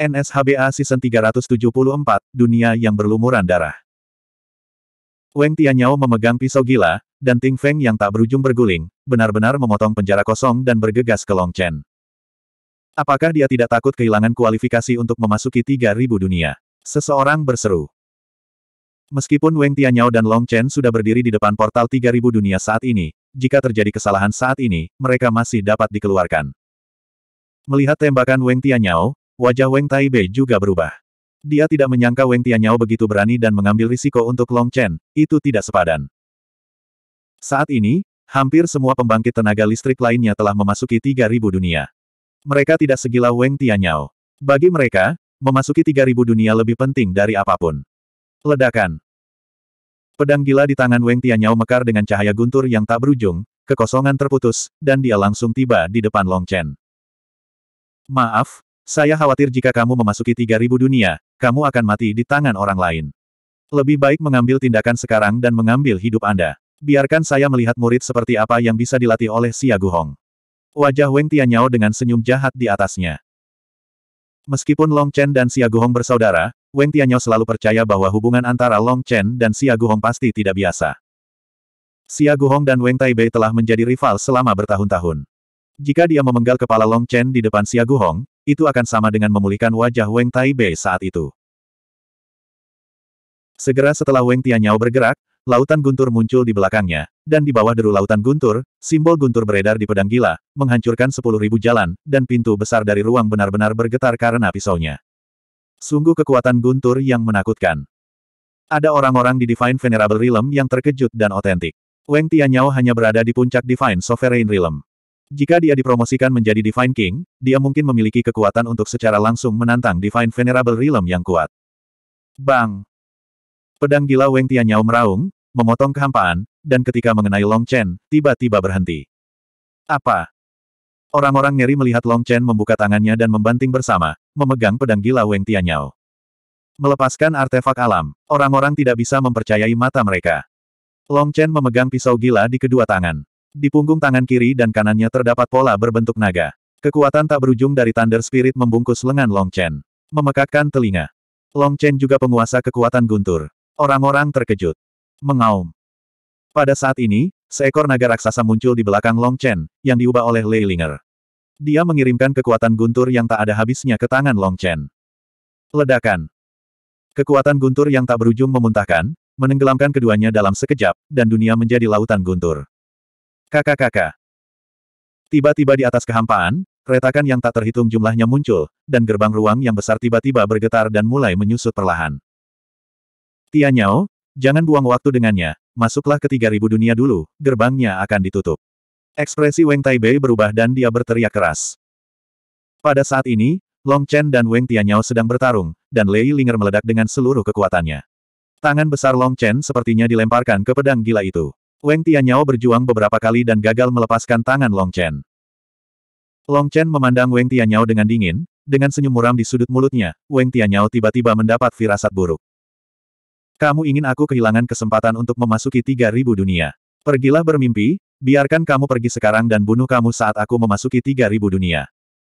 NSHBA Season 374, Dunia yang berlumuran darah. Weng Tianyao memegang pisau gila, dan Ting Feng yang tak berujung berguling, benar-benar memotong penjara kosong dan bergegas ke Long Chen. Apakah dia tidak takut kehilangan kualifikasi untuk memasuki 3000 dunia? Seseorang berseru. Meskipun Weng Tianyao dan Long Chen sudah berdiri di depan portal 3000 dunia saat ini, jika terjadi kesalahan saat ini, mereka masih dapat dikeluarkan. Melihat tembakan Weng Tianyao, Wajah Weng Taibei juga berubah. Dia tidak menyangka Weng Tianyao begitu berani dan mengambil risiko untuk Long Chen, itu tidak sepadan. Saat ini, hampir semua pembangkit tenaga listrik lainnya telah memasuki 3.000 dunia. Mereka tidak segila Weng Tianyao. Bagi mereka, memasuki 3.000 dunia lebih penting dari apapun. Ledakan. Pedang gila di tangan Weng Tianyao mekar dengan cahaya guntur yang tak berujung, kekosongan terputus, dan dia langsung tiba di depan Long Chen. Maaf, saya khawatir jika kamu memasuki 3000 dunia, kamu akan mati di tangan orang lain. Lebih baik mengambil tindakan sekarang dan mengambil hidup Anda. Biarkan saya melihat murid seperti apa yang bisa dilatih oleh Xia Guhong. Wajah Weng Tianyao dengan senyum jahat di atasnya. Meskipun Long Chen dan Xia Guhong bersaudara, Weng Tianyao selalu percaya bahwa hubungan antara Long Chen dan Xia Guhong pasti tidak biasa. Xia Guhong dan Weng Taibei telah menjadi rival selama bertahun-tahun. Jika dia memenggal kepala Long Chen di depan Xia Guhong, itu akan sama dengan memulihkan wajah Weng Bei saat itu. Segera setelah Weng Tianyao bergerak, lautan guntur muncul di belakangnya, dan di bawah deru lautan guntur, simbol guntur beredar di pedang gila, menghancurkan sepuluh ribu jalan, dan pintu besar dari ruang benar-benar bergetar karena pisaunya. Sungguh kekuatan guntur yang menakutkan. Ada orang-orang di Divine Venerable Realm yang terkejut dan otentik. Weng Tianyao hanya berada di puncak Divine Sovereign Realm. Jika dia dipromosikan menjadi Divine King, dia mungkin memiliki kekuatan untuk secara langsung menantang Divine Venerable Realm yang kuat. Bang! Pedang gila Weng Tianyao meraung, memotong kehampaan, dan ketika mengenai Long Chen, tiba-tiba berhenti. Apa? Orang-orang ngeri melihat Long Chen membuka tangannya dan membanting bersama, memegang pedang gila Weng Tianyao. Melepaskan artefak alam, orang-orang tidak bisa mempercayai mata mereka. Long Chen memegang pisau gila di kedua tangan. Di punggung tangan kiri dan kanannya terdapat pola berbentuk naga. Kekuatan tak berujung dari Thunder Spirit membungkus lengan Long Chen. Memekakkan telinga. Long Chen juga penguasa kekuatan guntur. Orang-orang terkejut. Mengaum. Pada saat ini, seekor naga raksasa muncul di belakang Long Chen, yang diubah oleh Lei Linger. Dia mengirimkan kekuatan guntur yang tak ada habisnya ke tangan Long Chen. Ledakan. Kekuatan guntur yang tak berujung memuntahkan, menenggelamkan keduanya dalam sekejap, dan dunia menjadi lautan guntur. Kakak-kakak. Tiba-tiba di atas kehampaan, retakan yang tak terhitung jumlahnya muncul, dan gerbang ruang yang besar tiba-tiba bergetar dan mulai menyusut perlahan. Tianyao, jangan buang waktu dengannya, masuklah ke 3000 dunia dulu, gerbangnya akan ditutup. Ekspresi Weng Taibei berubah dan dia berteriak keras. Pada saat ini, Long Chen dan Weng Tianyao sedang bertarung, dan Lei Linger meledak dengan seluruh kekuatannya. Tangan besar Long Chen sepertinya dilemparkan ke pedang gila itu. Weng Tianyao berjuang beberapa kali dan gagal melepaskan tangan Long Chen. Long Chen memandang Weng Tianyao dengan dingin, dengan senyum muram di sudut mulutnya, Weng Tianyao tiba-tiba mendapat firasat buruk. Kamu ingin aku kehilangan kesempatan untuk memasuki 3000 dunia. Pergilah bermimpi, biarkan kamu pergi sekarang dan bunuh kamu saat aku memasuki 3000 dunia.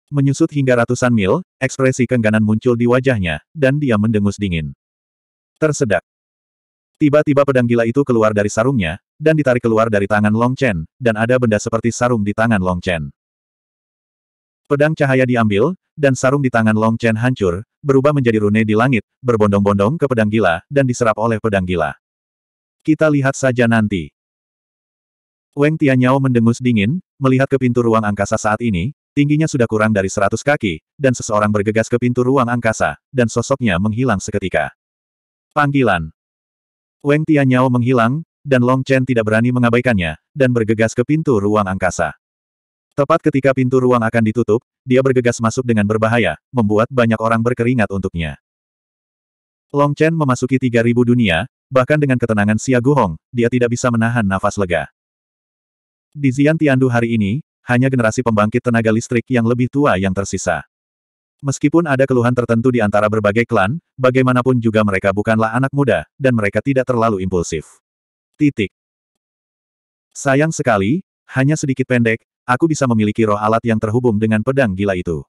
Menyusut hingga ratusan mil, ekspresi kengganan muncul di wajahnya, dan dia mendengus dingin. Tersedak. Tiba-tiba pedang gila itu keluar dari sarungnya, dan ditarik keluar dari tangan Long Chen, dan ada benda seperti sarung di tangan Long Chen. Pedang cahaya diambil, dan sarung di tangan Long Chen hancur, berubah menjadi rune di langit, berbondong-bondong ke pedang gila, dan diserap oleh pedang gila. Kita lihat saja nanti. Weng Tianyao mendengus dingin, melihat ke pintu ruang angkasa saat ini, tingginya sudah kurang dari seratus kaki, dan seseorang bergegas ke pintu ruang angkasa, dan sosoknya menghilang seketika. Panggilan. Weng Tianyao menghilang, dan Long Chen tidak berani mengabaikannya, dan bergegas ke pintu ruang angkasa. Tepat ketika pintu ruang akan ditutup, dia bergegas masuk dengan berbahaya, membuat banyak orang berkeringat untuknya. Long Chen memasuki 3000 dunia, bahkan dengan ketenangan Xia Guhong, dia tidak bisa menahan nafas lega. Di Zian Tiandu hari ini, hanya generasi pembangkit tenaga listrik yang lebih tua yang tersisa. Meskipun ada keluhan tertentu di antara berbagai klan, bagaimanapun juga mereka bukanlah anak muda, dan mereka tidak terlalu impulsif. Titik. Sayang sekali, hanya sedikit pendek, aku bisa memiliki roh alat yang terhubung dengan pedang gila itu.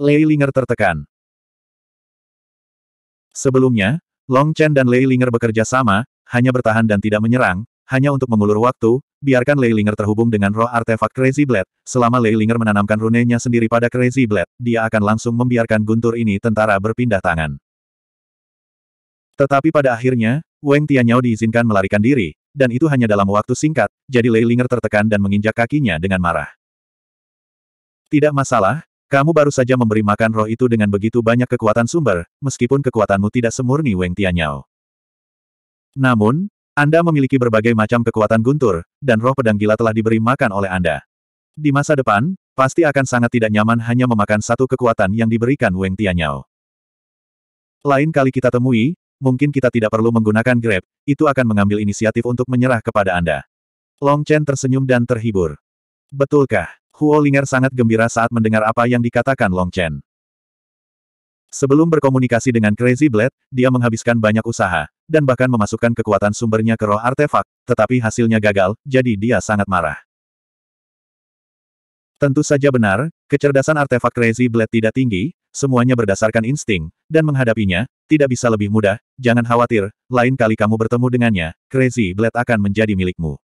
Lei Linger tertekan. Sebelumnya, Long Chen dan Lei Linger bekerja sama, hanya bertahan dan tidak menyerang, hanya untuk mengulur waktu, biarkan Lei Linger terhubung dengan roh artefak Crazy Blade, selama Lei Linger menanamkan runenya sendiri pada Crazy Blade, dia akan langsung membiarkan guntur ini tentara berpindah tangan. Tetapi pada akhirnya, Wang Tianyao diizinkan melarikan diri, dan itu hanya dalam waktu singkat, jadi Lei Ling'er tertekan dan menginjak kakinya dengan marah. Tidak masalah, kamu baru saja memberi makan roh itu dengan begitu banyak kekuatan sumber, meskipun kekuatanmu tidak semurni Weng Tianyao. Namun, Anda memiliki berbagai macam kekuatan guntur, dan roh pedang gila telah diberi makan oleh Anda. Di masa depan, pasti akan sangat tidak nyaman hanya memakan satu kekuatan yang diberikan Weng Tianyao. Lain kali kita temui, mungkin kita tidak perlu menggunakan Grab, itu akan mengambil inisiatif untuk menyerah kepada Anda. Long Chen tersenyum dan terhibur. Betulkah? Huo Linger sangat gembira saat mendengar apa yang dikatakan Long Chen. Sebelum berkomunikasi dengan Crazy Blade, dia menghabiskan banyak usaha, dan bahkan memasukkan kekuatan sumbernya ke roh artefak, tetapi hasilnya gagal, jadi dia sangat marah. Tentu saja benar, kecerdasan artefak Crazy Blade tidak tinggi, semuanya berdasarkan insting, dan menghadapinya, tidak bisa lebih mudah, jangan khawatir, lain kali kamu bertemu dengannya, Crazy Blade akan menjadi milikmu.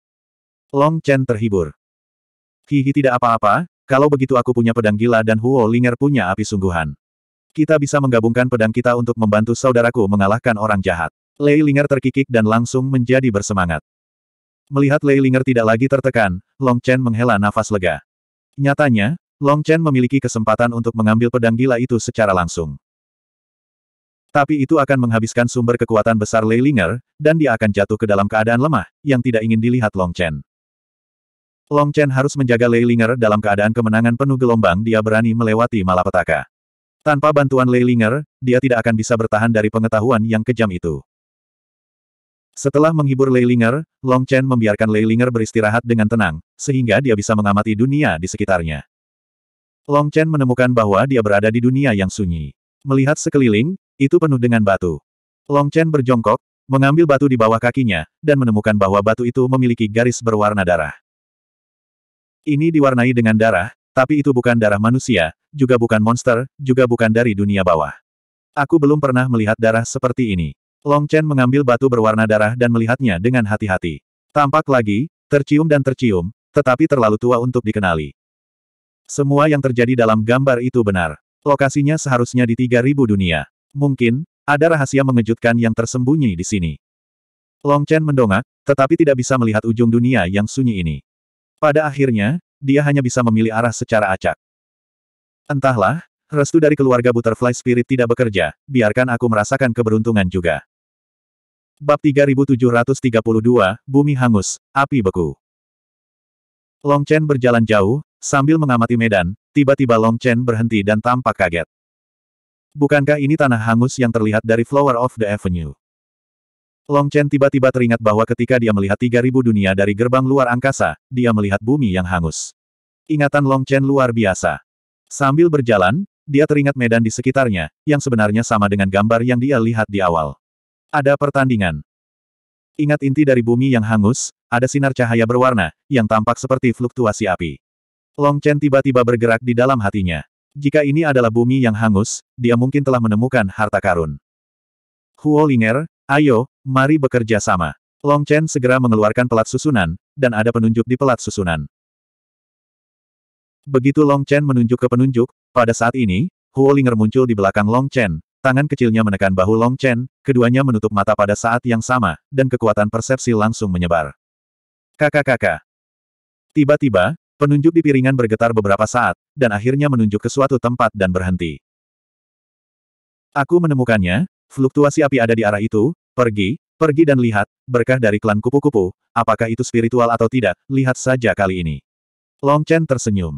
Long Chen terhibur. Hihi tidak apa-apa, kalau begitu aku punya pedang gila dan Huo Linger punya api sungguhan. Kita bisa menggabungkan pedang kita untuk membantu saudaraku mengalahkan orang jahat. Lei Linger terkikik dan langsung menjadi bersemangat. Melihat Lei Linger tidak lagi tertekan, Long Chen menghela nafas lega. Nyatanya, Long Chen memiliki kesempatan untuk mengambil pedang gila itu secara langsung. Tapi itu akan menghabiskan sumber kekuatan besar Lei Ling'er dan dia akan jatuh ke dalam keadaan lemah, yang tidak ingin dilihat Long Chen. Long Chen harus menjaga Lei Ling'er dalam keadaan kemenangan penuh gelombang dia berani melewati malapetaka. Tanpa bantuan Lei Ling'er, dia tidak akan bisa bertahan dari pengetahuan yang kejam itu. Setelah menghibur Leilinger, Long Chen membiarkan Leilinger beristirahat dengan tenang, sehingga dia bisa mengamati dunia di sekitarnya. Long Chen menemukan bahwa dia berada di dunia yang sunyi. Melihat sekeliling, itu penuh dengan batu. Long Chen berjongkok, mengambil batu di bawah kakinya, dan menemukan bahwa batu itu memiliki garis berwarna darah. Ini diwarnai dengan darah, tapi itu bukan darah manusia, juga bukan monster, juga bukan dari dunia bawah. Aku belum pernah melihat darah seperti ini. Long Chen mengambil batu berwarna darah dan melihatnya dengan hati-hati. Tampak lagi, tercium dan tercium, tetapi terlalu tua untuk dikenali. Semua yang terjadi dalam gambar itu benar. Lokasinya seharusnya di 3000 dunia. Mungkin, ada rahasia mengejutkan yang tersembunyi di sini. Long Chen mendongak, tetapi tidak bisa melihat ujung dunia yang sunyi ini. Pada akhirnya, dia hanya bisa memilih arah secara acak. Entahlah, restu dari keluarga Butterfly Spirit tidak bekerja, biarkan aku merasakan keberuntungan juga. Bab 3732, Bumi Hangus, Api Beku. Long Chen berjalan jauh, sambil mengamati medan, tiba-tiba Long Chen berhenti dan tampak kaget. Bukankah ini tanah hangus yang terlihat dari Flower of the Avenue? Long Chen tiba-tiba teringat bahwa ketika dia melihat 3000 dunia dari gerbang luar angkasa, dia melihat bumi yang hangus. Ingatan Long Chen luar biasa. Sambil berjalan, dia teringat medan di sekitarnya, yang sebenarnya sama dengan gambar yang dia lihat di awal. Ada pertandingan. Ingat inti dari bumi yang hangus, ada sinar cahaya berwarna, yang tampak seperti fluktuasi api. Long Chen tiba-tiba bergerak di dalam hatinya. Jika ini adalah bumi yang hangus, dia mungkin telah menemukan harta karun. Huo Linger, ayo, mari bekerja sama. Long Chen segera mengeluarkan pelat susunan, dan ada penunjuk di pelat susunan. Begitu Long Chen menunjuk ke penunjuk, pada saat ini, Huo Linger muncul di belakang Long Chen, Tangan kecilnya menekan bahu Long Chen, keduanya menutup mata pada saat yang sama, dan kekuatan persepsi langsung menyebar. Kakak-kakak. Tiba-tiba, penunjuk di piringan bergetar beberapa saat, dan akhirnya menunjuk ke suatu tempat dan berhenti. Aku menemukannya, fluktuasi api ada di arah itu, pergi, pergi dan lihat, berkah dari klan kupu-kupu, apakah itu spiritual atau tidak, lihat saja kali ini. Long Chen tersenyum.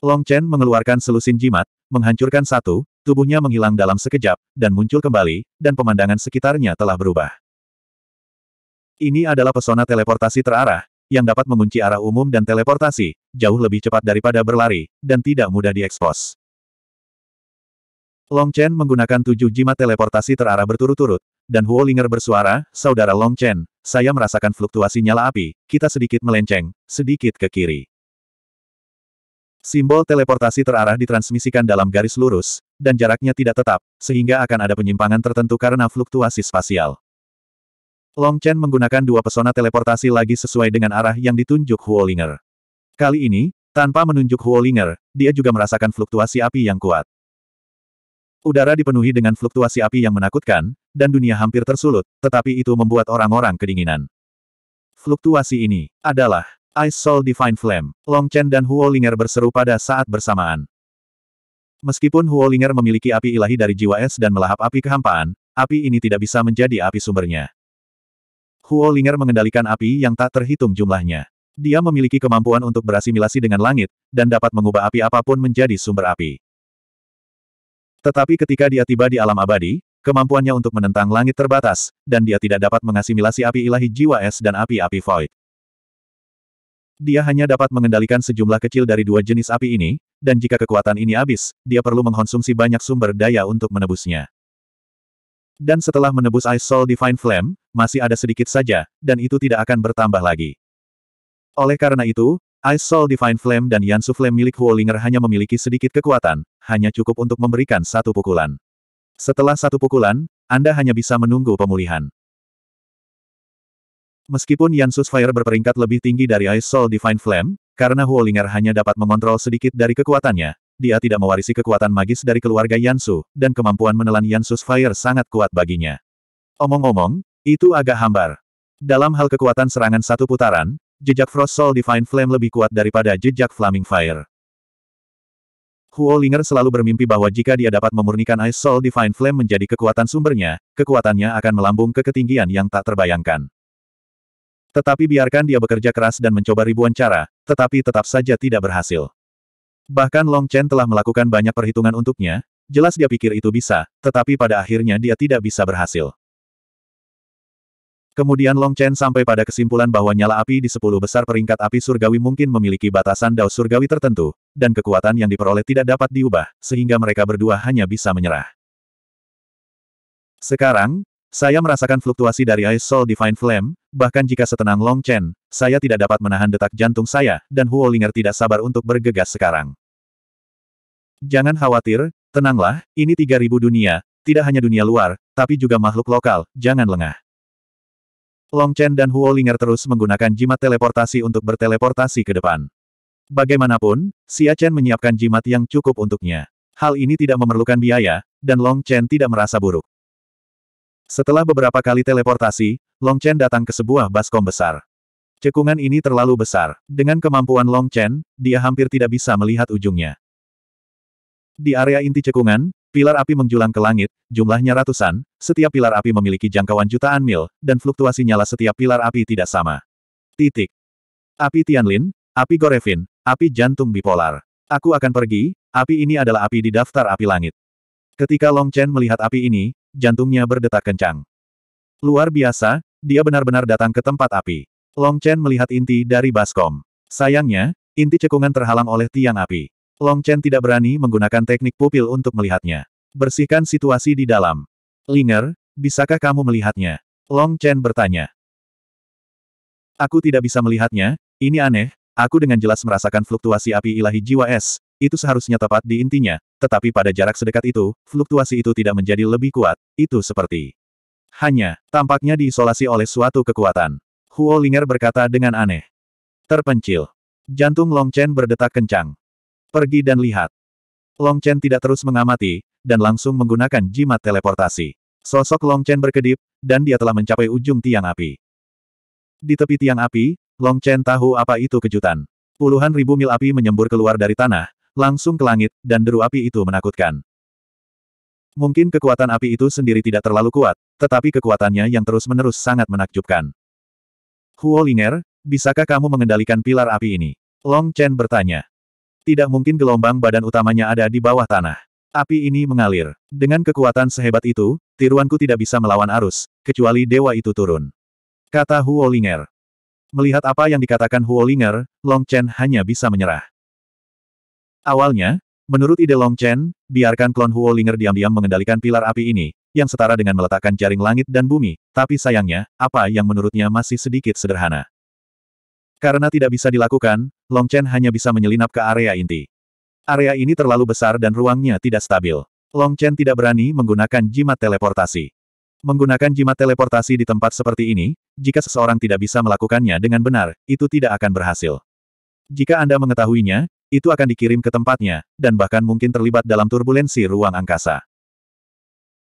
Long Chen mengeluarkan selusin jimat, menghancurkan satu, Tubuhnya menghilang dalam sekejap, dan muncul kembali, dan pemandangan sekitarnya telah berubah. Ini adalah pesona teleportasi terarah, yang dapat mengunci arah umum dan teleportasi, jauh lebih cepat daripada berlari, dan tidak mudah diekspos. Long Chen menggunakan tujuh jimat teleportasi terarah berturut-turut, dan Huo Linger bersuara, Saudara Long Chen, saya merasakan fluktuasi nyala api, kita sedikit melenceng, sedikit ke kiri. Simbol teleportasi terarah ditransmisikan dalam garis lurus, dan jaraknya tidak tetap, sehingga akan ada penyimpangan tertentu karena fluktuasi spasial. Long Chen menggunakan dua pesona teleportasi lagi sesuai dengan arah yang ditunjuk Huolinger. Kali ini, tanpa menunjuk Huolinger, dia juga merasakan fluktuasi api yang kuat. Udara dipenuhi dengan fluktuasi api yang menakutkan, dan dunia hampir tersulut, tetapi itu membuat orang-orang kedinginan. Fluktuasi ini adalah Ice Soul Divine Flame. Long Chen dan Huolinger berseru pada saat bersamaan. Meskipun Huolinger memiliki api ilahi dari jiwa es dan melahap api kehampaan, api ini tidak bisa menjadi api sumbernya. Huolinger mengendalikan api yang tak terhitung jumlahnya. Dia memiliki kemampuan untuk berasimilasi dengan langit, dan dapat mengubah api apapun menjadi sumber api. Tetapi ketika dia tiba di alam abadi, kemampuannya untuk menentang langit terbatas, dan dia tidak dapat mengasimilasi api ilahi jiwa es dan api-api void. Dia hanya dapat mengendalikan sejumlah kecil dari dua jenis api ini, dan jika kekuatan ini habis, dia perlu mengkonsumsi banyak sumber daya untuk menebusnya. Dan setelah menebus Ice Soul Divine Flame, masih ada sedikit saja, dan itu tidak akan bertambah lagi. Oleh karena itu, Ice Soul Divine Flame dan Yansu Flame milik Huolinger hanya memiliki sedikit kekuatan, hanya cukup untuk memberikan satu pukulan. Setelah satu pukulan, Anda hanya bisa menunggu pemulihan. Meskipun Yansus Fire berperingkat lebih tinggi dari Ice Soul Divine Flame, karena Huolinger hanya dapat mengontrol sedikit dari kekuatannya, dia tidak mewarisi kekuatan magis dari keluarga Yansu, dan kemampuan menelan Yansus Fire sangat kuat baginya. Omong-omong, itu agak hambar. Dalam hal kekuatan serangan satu putaran, jejak Frost Soul Divine Flame lebih kuat daripada jejak Flaming Fire. Huolinger selalu bermimpi bahwa jika dia dapat memurnikan Ice Soul Divine Flame menjadi kekuatan sumbernya, kekuatannya akan melambung ke ketinggian yang tak terbayangkan. Tetapi biarkan dia bekerja keras dan mencoba ribuan cara, tetapi tetap saja tidak berhasil. Bahkan Long Chen telah melakukan banyak perhitungan untuknya, jelas dia pikir itu bisa, tetapi pada akhirnya dia tidak bisa berhasil. Kemudian Long Chen sampai pada kesimpulan bahwa nyala api di sepuluh besar peringkat api surgawi mungkin memiliki batasan dao surgawi tertentu, dan kekuatan yang diperoleh tidak dapat diubah, sehingga mereka berdua hanya bisa menyerah. Sekarang, saya merasakan fluktuasi dari Ice Soul Divine Flame, bahkan jika setenang Long Chen, saya tidak dapat menahan detak jantung saya, dan Huo Huolinger tidak sabar untuk bergegas sekarang. Jangan khawatir, tenanglah, ini 3000 dunia, tidak hanya dunia luar, tapi juga makhluk lokal, jangan lengah. Long Chen dan Huo Huolinger terus menggunakan jimat teleportasi untuk berteleportasi ke depan. Bagaimanapun, Xia Chen menyiapkan jimat yang cukup untuknya. Hal ini tidak memerlukan biaya, dan Long Chen tidak merasa buruk. Setelah beberapa kali teleportasi, Long Chen datang ke sebuah baskom besar. Cekungan ini terlalu besar. Dengan kemampuan Long Chen, dia hampir tidak bisa melihat ujungnya. Di area inti cekungan, pilar api menjulang ke langit, jumlahnya ratusan, setiap pilar api memiliki jangkauan jutaan mil, dan fluktuasi nyala setiap pilar api tidak sama. Titik. Api Tianlin, api Gorevin, api jantung bipolar. Aku akan pergi, api ini adalah api di daftar api langit. Ketika Long Chen melihat api ini, jantungnya berdetak kencang. Luar biasa, dia benar-benar datang ke tempat api. Long Chen melihat inti dari baskom. Sayangnya, inti cekungan terhalang oleh tiang api. Long Chen tidak berani menggunakan teknik pupil untuk melihatnya. Bersihkan situasi di dalam. Linger, bisakah kamu melihatnya? Long Chen bertanya. Aku tidak bisa melihatnya, ini aneh, aku dengan jelas merasakan fluktuasi api ilahi jiwa es, itu seharusnya tepat di intinya, tetapi pada jarak sedekat itu, fluktuasi itu tidak menjadi lebih kuat, itu seperti hanya tampaknya diisolasi oleh suatu kekuatan. Huo Linger berkata dengan aneh. Terpencil. Jantung Long Chen berdetak kencang. Pergi dan lihat. Long Chen tidak terus mengamati, dan langsung menggunakan jimat teleportasi. Sosok Long Chen berkedip, dan dia telah mencapai ujung tiang api. Di tepi tiang api, Long Chen tahu apa itu kejutan. Puluhan ribu mil api menyembur keluar dari tanah, langsung ke langit, dan deru api itu menakutkan. Mungkin kekuatan api itu sendiri tidak terlalu kuat, tetapi kekuatannya yang terus-menerus sangat menakjubkan. Huo Linger, bisakah kamu mengendalikan pilar api ini? Long Chen bertanya. Tidak mungkin gelombang badan utamanya ada di bawah tanah. Api ini mengalir. Dengan kekuatan sehebat itu, tiruanku tidak bisa melawan arus, kecuali dewa itu turun. Kata Huo Linger. Melihat apa yang dikatakan Huo Linger, Long Chen hanya bisa menyerah. Awalnya, menurut ide Long Chen, biarkan klon Huo Ling'er diam-diam mengendalikan pilar api ini, yang setara dengan meletakkan jaring langit dan bumi, tapi sayangnya, apa yang menurutnya masih sedikit sederhana. Karena tidak bisa dilakukan, Long Chen hanya bisa menyelinap ke area inti. Area ini terlalu besar dan ruangnya tidak stabil. Long Chen tidak berani menggunakan jimat teleportasi. Menggunakan jimat teleportasi di tempat seperti ini, jika seseorang tidak bisa melakukannya dengan benar, itu tidak akan berhasil. Jika Anda mengetahuinya, itu akan dikirim ke tempatnya, dan bahkan mungkin terlibat dalam turbulensi ruang angkasa.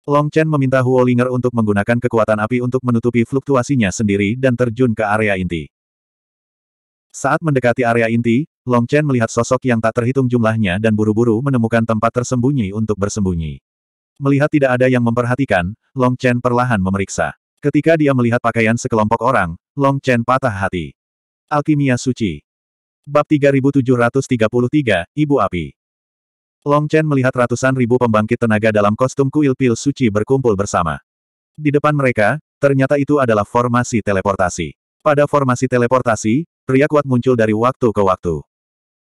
Long Chen meminta Huo Linger untuk menggunakan kekuatan api untuk menutupi fluktuasinya sendiri dan terjun ke area inti. Saat mendekati area inti, Long Chen melihat sosok yang tak terhitung jumlahnya dan buru-buru menemukan tempat tersembunyi untuk bersembunyi. Melihat tidak ada yang memperhatikan, Long Chen perlahan memeriksa. Ketika dia melihat pakaian sekelompok orang, Long Chen patah hati. Alkimia suci. Bab 3733, Ibu Api. Long Chen melihat ratusan ribu pembangkit tenaga dalam kostum kuil pil suci berkumpul bersama. Di depan mereka, ternyata itu adalah formasi teleportasi. Pada formasi teleportasi, pria kuat muncul dari waktu ke waktu.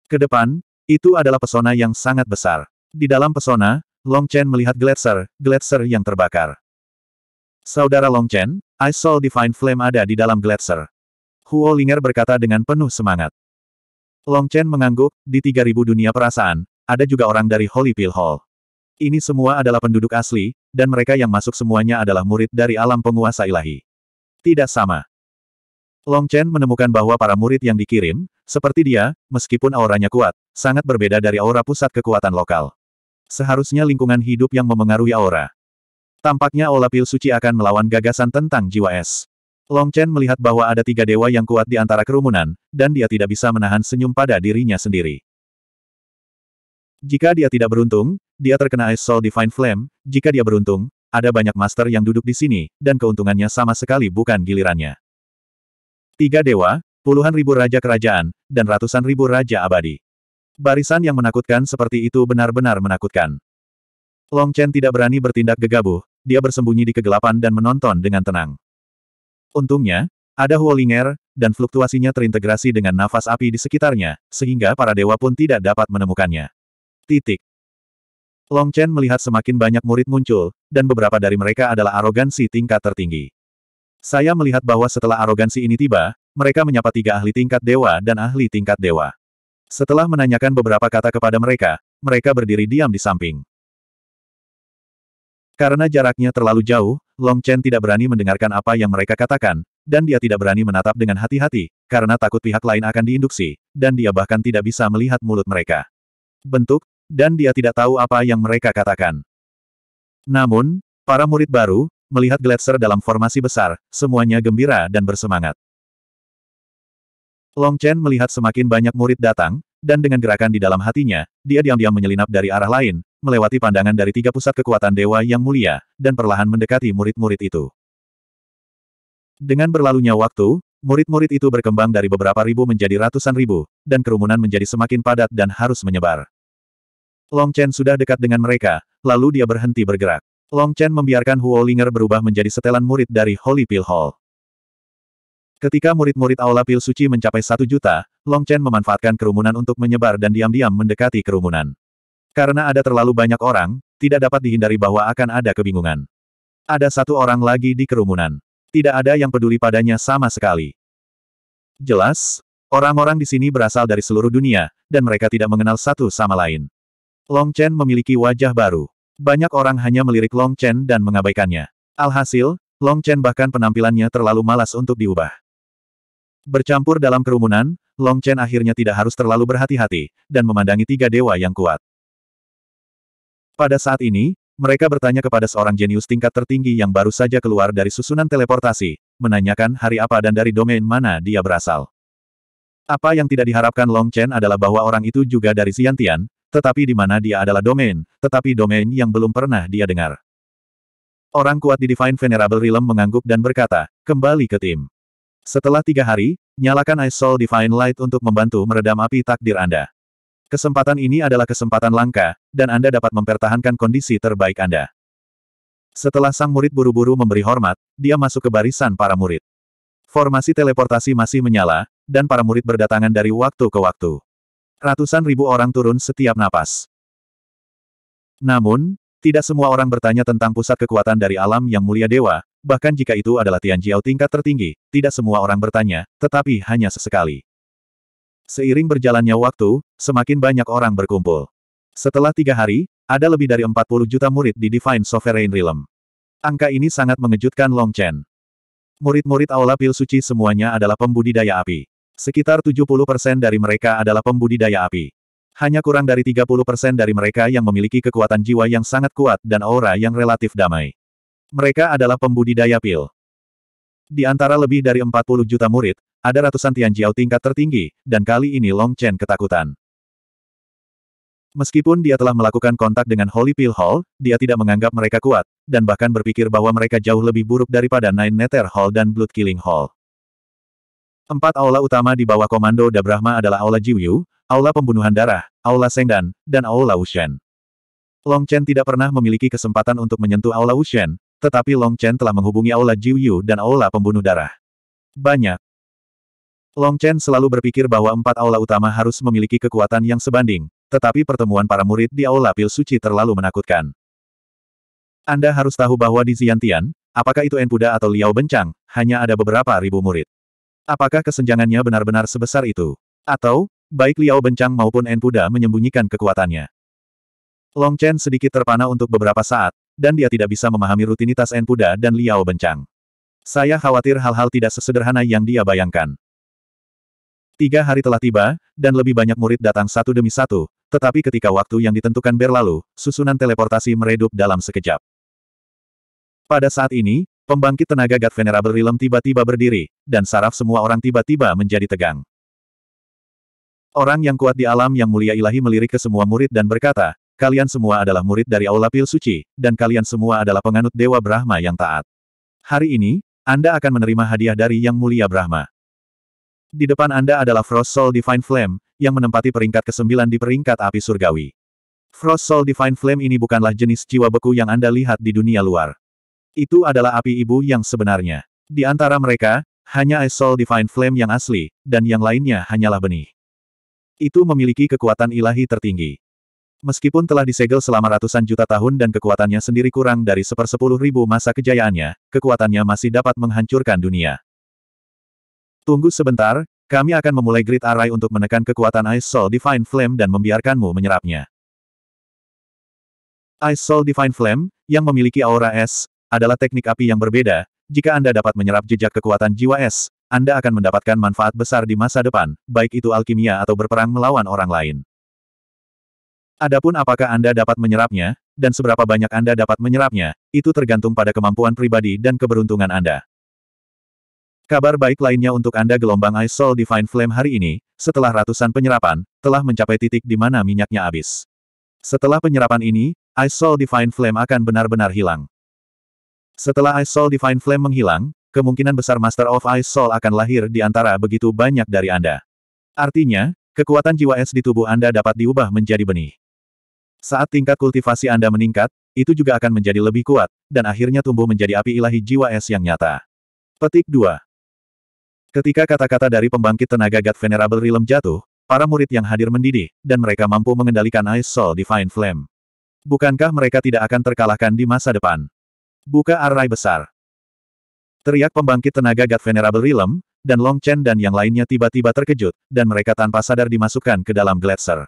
Kedepan, itu adalah pesona yang sangat besar. Di dalam pesona, Long Chen melihat gletser, gletser yang terbakar. Saudara Long Chen, I saw Divine Flame ada di dalam gletser. Huo Linger berkata dengan penuh semangat. Long Chen mengangguk, di 3000 dunia perasaan, ada juga orang dari Holy Pill Hall. Ini semua adalah penduduk asli, dan mereka yang masuk semuanya adalah murid dari alam penguasa ilahi. Tidak sama. Long Chen menemukan bahwa para murid yang dikirim, seperti dia, meskipun auranya kuat, sangat berbeda dari aura pusat kekuatan lokal. Seharusnya lingkungan hidup yang memengaruhi aura. Tampaknya Ola Pil Suci akan melawan gagasan tentang jiwa es. Long Chen melihat bahwa ada tiga dewa yang kuat di antara kerumunan, dan dia tidak bisa menahan senyum pada dirinya sendiri. Jika dia tidak beruntung, dia terkena Ice Soul Divine Flame, jika dia beruntung, ada banyak master yang duduk di sini, dan keuntungannya sama sekali bukan gilirannya. Tiga dewa, puluhan ribu raja kerajaan, dan ratusan ribu raja abadi. Barisan yang menakutkan seperti itu benar-benar menakutkan. Long Chen tidak berani bertindak gegabah, dia bersembunyi di kegelapan dan menonton dengan tenang. Untungnya, ada Huolinger, dan fluktuasinya terintegrasi dengan nafas api di sekitarnya, sehingga para dewa pun tidak dapat menemukannya. Titik. Long Chen melihat semakin banyak murid muncul, dan beberapa dari mereka adalah arogansi tingkat tertinggi. Saya melihat bahwa setelah arogansi ini tiba, mereka menyapa tiga ahli tingkat dewa dan ahli tingkat dewa. Setelah menanyakan beberapa kata kepada mereka, mereka berdiri diam di samping. Karena jaraknya terlalu jauh, Long Chen tidak berani mendengarkan apa yang mereka katakan, dan dia tidak berani menatap dengan hati-hati, karena takut pihak lain akan diinduksi, dan dia bahkan tidak bisa melihat mulut mereka. Bentuk, dan dia tidak tahu apa yang mereka katakan. Namun, para murid baru, melihat Gletser dalam formasi besar, semuanya gembira dan bersemangat. Long Chen melihat semakin banyak murid datang, dan dengan gerakan di dalam hatinya, dia diam-diam menyelinap dari arah lain, melewati pandangan dari tiga pusat kekuatan dewa yang mulia, dan perlahan mendekati murid-murid itu. Dengan berlalunya waktu, murid-murid itu berkembang dari beberapa ribu menjadi ratusan ribu, dan kerumunan menjadi semakin padat dan harus menyebar. Long Chen sudah dekat dengan mereka, lalu dia berhenti bergerak. Long Chen membiarkan Huo Linger berubah menjadi setelan murid dari Holy Pill Hall. Ketika murid-murid Aula Pil Suci mencapai satu juta, Long Chen memanfaatkan kerumunan untuk menyebar dan diam-diam mendekati kerumunan. Karena ada terlalu banyak orang, tidak dapat dihindari bahwa akan ada kebingungan. Ada satu orang lagi di kerumunan. Tidak ada yang peduli padanya sama sekali. Jelas, orang-orang di sini berasal dari seluruh dunia, dan mereka tidak mengenal satu sama lain. Long Chen memiliki wajah baru. Banyak orang hanya melirik Long Chen dan mengabaikannya. Alhasil, Long Chen bahkan penampilannya terlalu malas untuk diubah. Bercampur dalam kerumunan, Long Chen akhirnya tidak harus terlalu berhati-hati, dan memandangi tiga dewa yang kuat. Pada saat ini, mereka bertanya kepada seorang jenius tingkat tertinggi yang baru saja keluar dari susunan teleportasi, menanyakan hari apa dan dari domain mana dia berasal. Apa yang tidak diharapkan Long Chen adalah bahwa orang itu juga dari Xiantian, tetapi di mana dia adalah domain, tetapi domain yang belum pernah dia dengar. Orang kuat di Divine Venerable Realm mengangguk dan berkata, kembali ke tim. Setelah tiga hari, nyalakan Ice Soul Divine Light untuk membantu meredam api takdir Anda. Kesempatan ini adalah kesempatan langka, dan Anda dapat mempertahankan kondisi terbaik Anda. Setelah sang murid buru-buru memberi hormat, dia masuk ke barisan para murid. Formasi teleportasi masih menyala, dan para murid berdatangan dari waktu ke waktu. Ratusan ribu orang turun setiap napas. Namun, tidak semua orang bertanya tentang pusat kekuatan dari alam yang mulia dewa, bahkan jika itu adalah Tianjiao tingkat tertinggi, tidak semua orang bertanya, tetapi hanya sesekali. Seiring berjalannya waktu, semakin banyak orang berkumpul. Setelah tiga hari, ada lebih dari 40 juta murid di Divine Sovereign Realm. Angka ini sangat mengejutkan Long Chen. Murid-murid Aula Pil Suci semuanya adalah pembudidaya api. Sekitar 70% dari mereka adalah pembudidaya api. Hanya kurang dari 30% dari mereka yang memiliki kekuatan jiwa yang sangat kuat dan aura yang relatif damai. Mereka adalah pembudidaya pil. Di antara lebih dari 40 juta murid, ada ratusan Tianjiao tingkat tertinggi, dan kali ini Long Chen ketakutan. Meskipun dia telah melakukan kontak dengan Holy Pill Hall, dia tidak menganggap mereka kuat, dan bahkan berpikir bahwa mereka jauh lebih buruk daripada Nine Nether Hall dan Blood Killing Hall. Empat aula utama di bawah komando Da Brahma adalah Aula Jiuyu, Aula Pembunuhan Darah, Aula Sengdan, dan Aula Wushen. Long Chen tidak pernah memiliki kesempatan untuk menyentuh Aula Wushen, tetapi Long Chen telah menghubungi Aula Jiuyu dan Aula Pembunuh Darah. Banyak, Long Chen selalu berpikir bahwa empat aula utama harus memiliki kekuatan yang sebanding, tetapi pertemuan para murid di aula pil suci terlalu menakutkan. Anda harus tahu bahwa di Ziantian, apakah itu Enpuda atau Liao Bencang, hanya ada beberapa ribu murid. Apakah kesenjangannya benar-benar sebesar itu? Atau, baik Liao Bencang maupun Enpuda menyembunyikan kekuatannya. Long Chen sedikit terpana untuk beberapa saat, dan dia tidak bisa memahami rutinitas Enpuda dan Liao Bencang. Saya khawatir hal-hal tidak sesederhana yang dia bayangkan. Tiga hari telah tiba, dan lebih banyak murid datang satu demi satu, tetapi ketika waktu yang ditentukan berlalu, susunan teleportasi meredup dalam sekejap. Pada saat ini, pembangkit tenaga God Venerable Realm tiba-tiba berdiri, dan saraf semua orang tiba-tiba menjadi tegang. Orang yang kuat di alam yang mulia ilahi melirik ke semua murid dan berkata, kalian semua adalah murid dari Aula Pil Suci, dan kalian semua adalah penganut Dewa Brahma yang taat. Hari ini, Anda akan menerima hadiah dari Yang Mulia Brahma. Di depan Anda adalah Frost Soul Divine Flame, yang menempati peringkat ke-9 di peringkat api surgawi. Frost Soul Divine Flame ini bukanlah jenis jiwa beku yang Anda lihat di dunia luar. Itu adalah api ibu yang sebenarnya. Di antara mereka, hanya Ice Soul Divine Flame yang asli, dan yang lainnya hanyalah benih. Itu memiliki kekuatan ilahi tertinggi. Meskipun telah disegel selama ratusan juta tahun dan kekuatannya sendiri kurang dari sepersepuluh ribu masa kejayaannya, kekuatannya masih dapat menghancurkan dunia. Tunggu sebentar, kami akan memulai grid array untuk menekan kekuatan Ice Soul Divine Flame dan membiarkanmu menyerapnya. Ice Soul Divine Flame, yang memiliki aura es, adalah teknik api yang berbeda. Jika Anda dapat menyerap jejak kekuatan jiwa es, Anda akan mendapatkan manfaat besar di masa depan, baik itu alkimia atau berperang melawan orang lain. Adapun apakah Anda dapat menyerapnya, dan seberapa banyak Anda dapat menyerapnya, itu tergantung pada kemampuan pribadi dan keberuntungan Anda. Kabar baik lainnya untuk Anda gelombang Ice Soul Divine Flame hari ini, setelah ratusan penyerapan, telah mencapai titik di mana minyaknya habis. Setelah penyerapan ini, Ice Soul Divine Flame akan benar-benar hilang. Setelah Ice Soul Divine Flame menghilang, kemungkinan besar Master of Ice Soul akan lahir di antara begitu banyak dari Anda. Artinya, kekuatan jiwa es di tubuh Anda dapat diubah menjadi benih. Saat tingkat kultivasi Anda meningkat, itu juga akan menjadi lebih kuat, dan akhirnya tumbuh menjadi api ilahi jiwa es yang nyata. Petik 2. Ketika kata-kata dari pembangkit tenaga God Venerable Realm jatuh, para murid yang hadir mendidih, dan mereka mampu mengendalikan Ice Soul Divine Flame. Bukankah mereka tidak akan terkalahkan di masa depan? Buka arai besar. Teriak pembangkit tenaga God Venerable Realm, dan Long Chen dan yang lainnya tiba-tiba terkejut, dan mereka tanpa sadar dimasukkan ke dalam Gletser.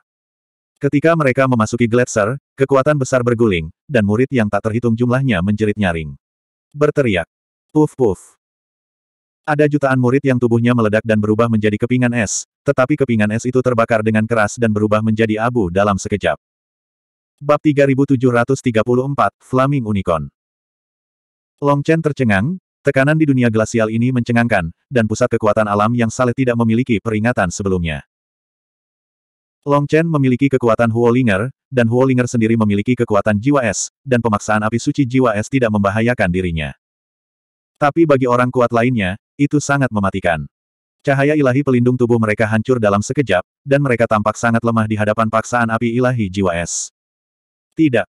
Ketika mereka memasuki Gletser, kekuatan besar berguling, dan murid yang tak terhitung jumlahnya menjerit nyaring. Berteriak. Puf-puf. Ada jutaan murid yang tubuhnya meledak dan berubah menjadi kepingan es, tetapi kepingan es itu terbakar dengan keras dan berubah menjadi abu dalam sekejap. Bab 3734, Flaming Unicorn Long Chen tercengang, tekanan di dunia glasial ini mencengangkan, dan pusat kekuatan alam yang Saleh tidak memiliki peringatan sebelumnya. Long Chen memiliki kekuatan Huolinger, dan Huolinger sendiri memiliki kekuatan jiwa es, dan pemaksaan api suci jiwa es tidak membahayakan dirinya. Tapi bagi orang kuat lainnya, itu sangat mematikan. Cahaya ilahi pelindung tubuh mereka hancur dalam sekejap, dan mereka tampak sangat lemah di hadapan paksaan api ilahi jiwa es. Tidak.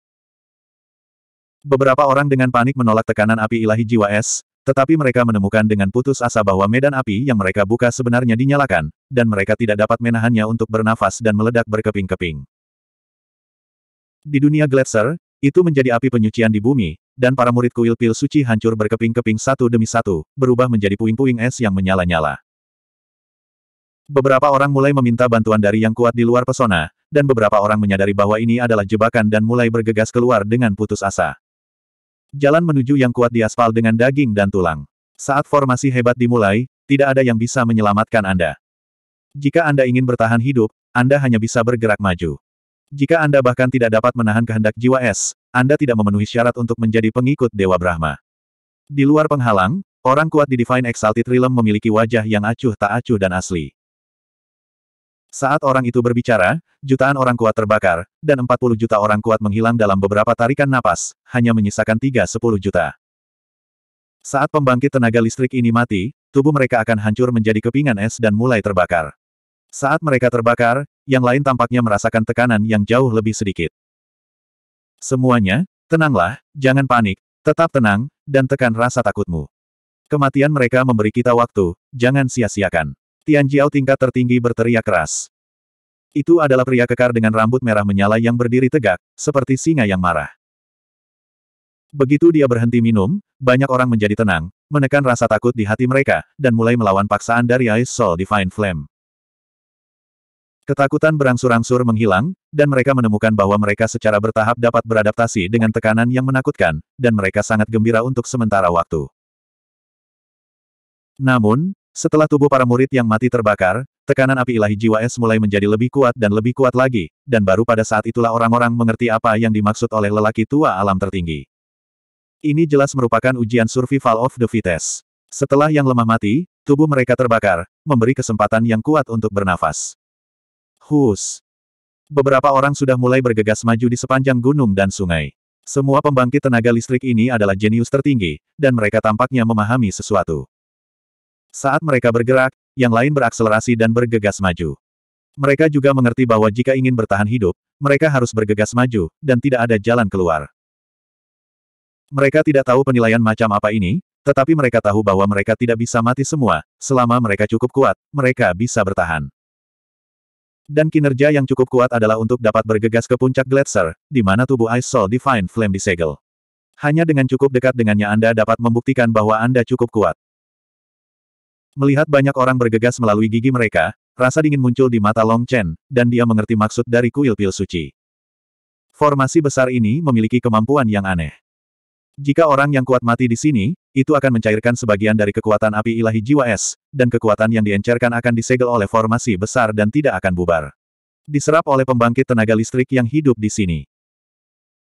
Beberapa orang dengan panik menolak tekanan api ilahi jiwa es, tetapi mereka menemukan dengan putus asa bahwa medan api yang mereka buka sebenarnya dinyalakan, dan mereka tidak dapat menahannya untuk bernafas dan meledak berkeping-keping. Di dunia Gletser, itu menjadi api penyucian di bumi, dan para murid kuil pil suci hancur berkeping-keping satu demi satu, berubah menjadi puing-puing es yang menyala-nyala. Beberapa orang mulai meminta bantuan dari yang kuat di luar pesona, dan beberapa orang menyadari bahwa ini adalah jebakan dan mulai bergegas keluar dengan putus asa. Jalan menuju yang kuat di aspal dengan daging dan tulang. Saat formasi hebat dimulai, tidak ada yang bisa menyelamatkan Anda. Jika Anda ingin bertahan hidup, Anda hanya bisa bergerak maju. Jika Anda bahkan tidak dapat menahan kehendak jiwa es, Anda tidak memenuhi syarat untuk menjadi pengikut Dewa Brahma. Di luar penghalang, orang kuat di Divine Exalted Realm memiliki wajah yang acuh tak acuh dan asli. Saat orang itu berbicara, jutaan orang kuat terbakar, dan 40 juta orang kuat menghilang dalam beberapa tarikan napas, hanya menyisakan 3-10 juta. Saat pembangkit tenaga listrik ini mati, tubuh mereka akan hancur menjadi kepingan es dan mulai terbakar. Saat mereka terbakar, yang lain tampaknya merasakan tekanan yang jauh lebih sedikit. Semuanya, tenanglah, jangan panik, tetap tenang, dan tekan rasa takutmu. Kematian mereka memberi kita waktu, jangan sia-siakan. Tian Jiao tingkat tertinggi berteriak keras. Itu adalah pria kekar dengan rambut merah menyala yang berdiri tegak, seperti singa yang marah. Begitu dia berhenti minum, banyak orang menjadi tenang, menekan rasa takut di hati mereka, dan mulai melawan paksaan dari Ice Soul Divine Flame. Ketakutan berangsur-angsur menghilang, dan mereka menemukan bahwa mereka secara bertahap dapat beradaptasi dengan tekanan yang menakutkan, dan mereka sangat gembira untuk sementara waktu. Namun, setelah tubuh para murid yang mati terbakar, tekanan api ilahi jiwa es mulai menjadi lebih kuat dan lebih kuat lagi, dan baru pada saat itulah orang-orang mengerti apa yang dimaksud oleh lelaki tua alam tertinggi. Ini jelas merupakan ujian survival of the fittest. Setelah yang lemah mati, tubuh mereka terbakar, memberi kesempatan yang kuat untuk bernafas. Hus. Beberapa orang sudah mulai bergegas maju di sepanjang gunung dan sungai. Semua pembangkit tenaga listrik ini adalah jenius tertinggi, dan mereka tampaknya memahami sesuatu. Saat mereka bergerak, yang lain berakselerasi dan bergegas maju. Mereka juga mengerti bahwa jika ingin bertahan hidup, mereka harus bergegas maju, dan tidak ada jalan keluar. Mereka tidak tahu penilaian macam apa ini, tetapi mereka tahu bahwa mereka tidak bisa mati semua, selama mereka cukup kuat, mereka bisa bertahan. Dan kinerja yang cukup kuat adalah untuk dapat bergegas ke puncak gletser, di mana tubuh Ice Soul Divine Flame disegel. Hanya dengan cukup dekat dengannya Anda dapat membuktikan bahwa Anda cukup kuat. Melihat banyak orang bergegas melalui gigi mereka, rasa dingin muncul di mata Long Chen, dan dia mengerti maksud dari kuil pil suci. Formasi besar ini memiliki kemampuan yang aneh. Jika orang yang kuat mati di sini, itu akan mencairkan sebagian dari kekuatan api ilahi jiwa es, dan kekuatan yang diencerkan akan disegel oleh formasi besar dan tidak akan bubar. Diserap oleh pembangkit tenaga listrik yang hidup di sini.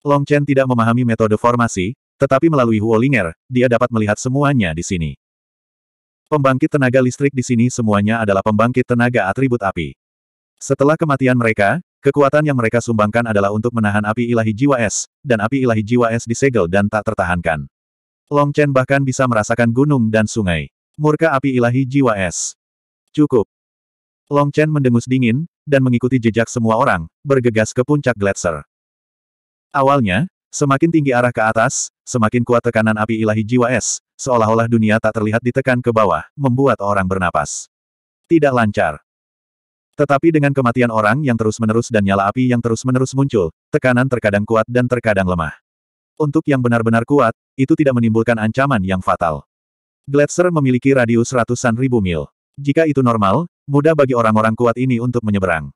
Long Chen tidak memahami metode formasi, tetapi melalui Huolinger, dia dapat melihat semuanya di sini. Pembangkit tenaga listrik di sini semuanya adalah pembangkit tenaga atribut api. Setelah kematian mereka, Kekuatan yang mereka sumbangkan adalah untuk menahan api ilahi jiwa es, dan api ilahi jiwa es disegel dan tak tertahankan. Long Chen bahkan bisa merasakan gunung dan sungai. Murka api ilahi jiwa es. Cukup. Long Chen mendengus dingin, dan mengikuti jejak semua orang, bergegas ke puncak gletser. Awalnya, semakin tinggi arah ke atas, semakin kuat tekanan api ilahi jiwa es, seolah-olah dunia tak terlihat ditekan ke bawah, membuat orang bernapas. Tidak lancar. Tetapi dengan kematian orang yang terus-menerus dan nyala api yang terus-menerus muncul, tekanan terkadang kuat dan terkadang lemah. Untuk yang benar-benar kuat, itu tidak menimbulkan ancaman yang fatal. Gletser memiliki radius ratusan ribu mil. Jika itu normal, mudah bagi orang-orang kuat ini untuk menyeberang.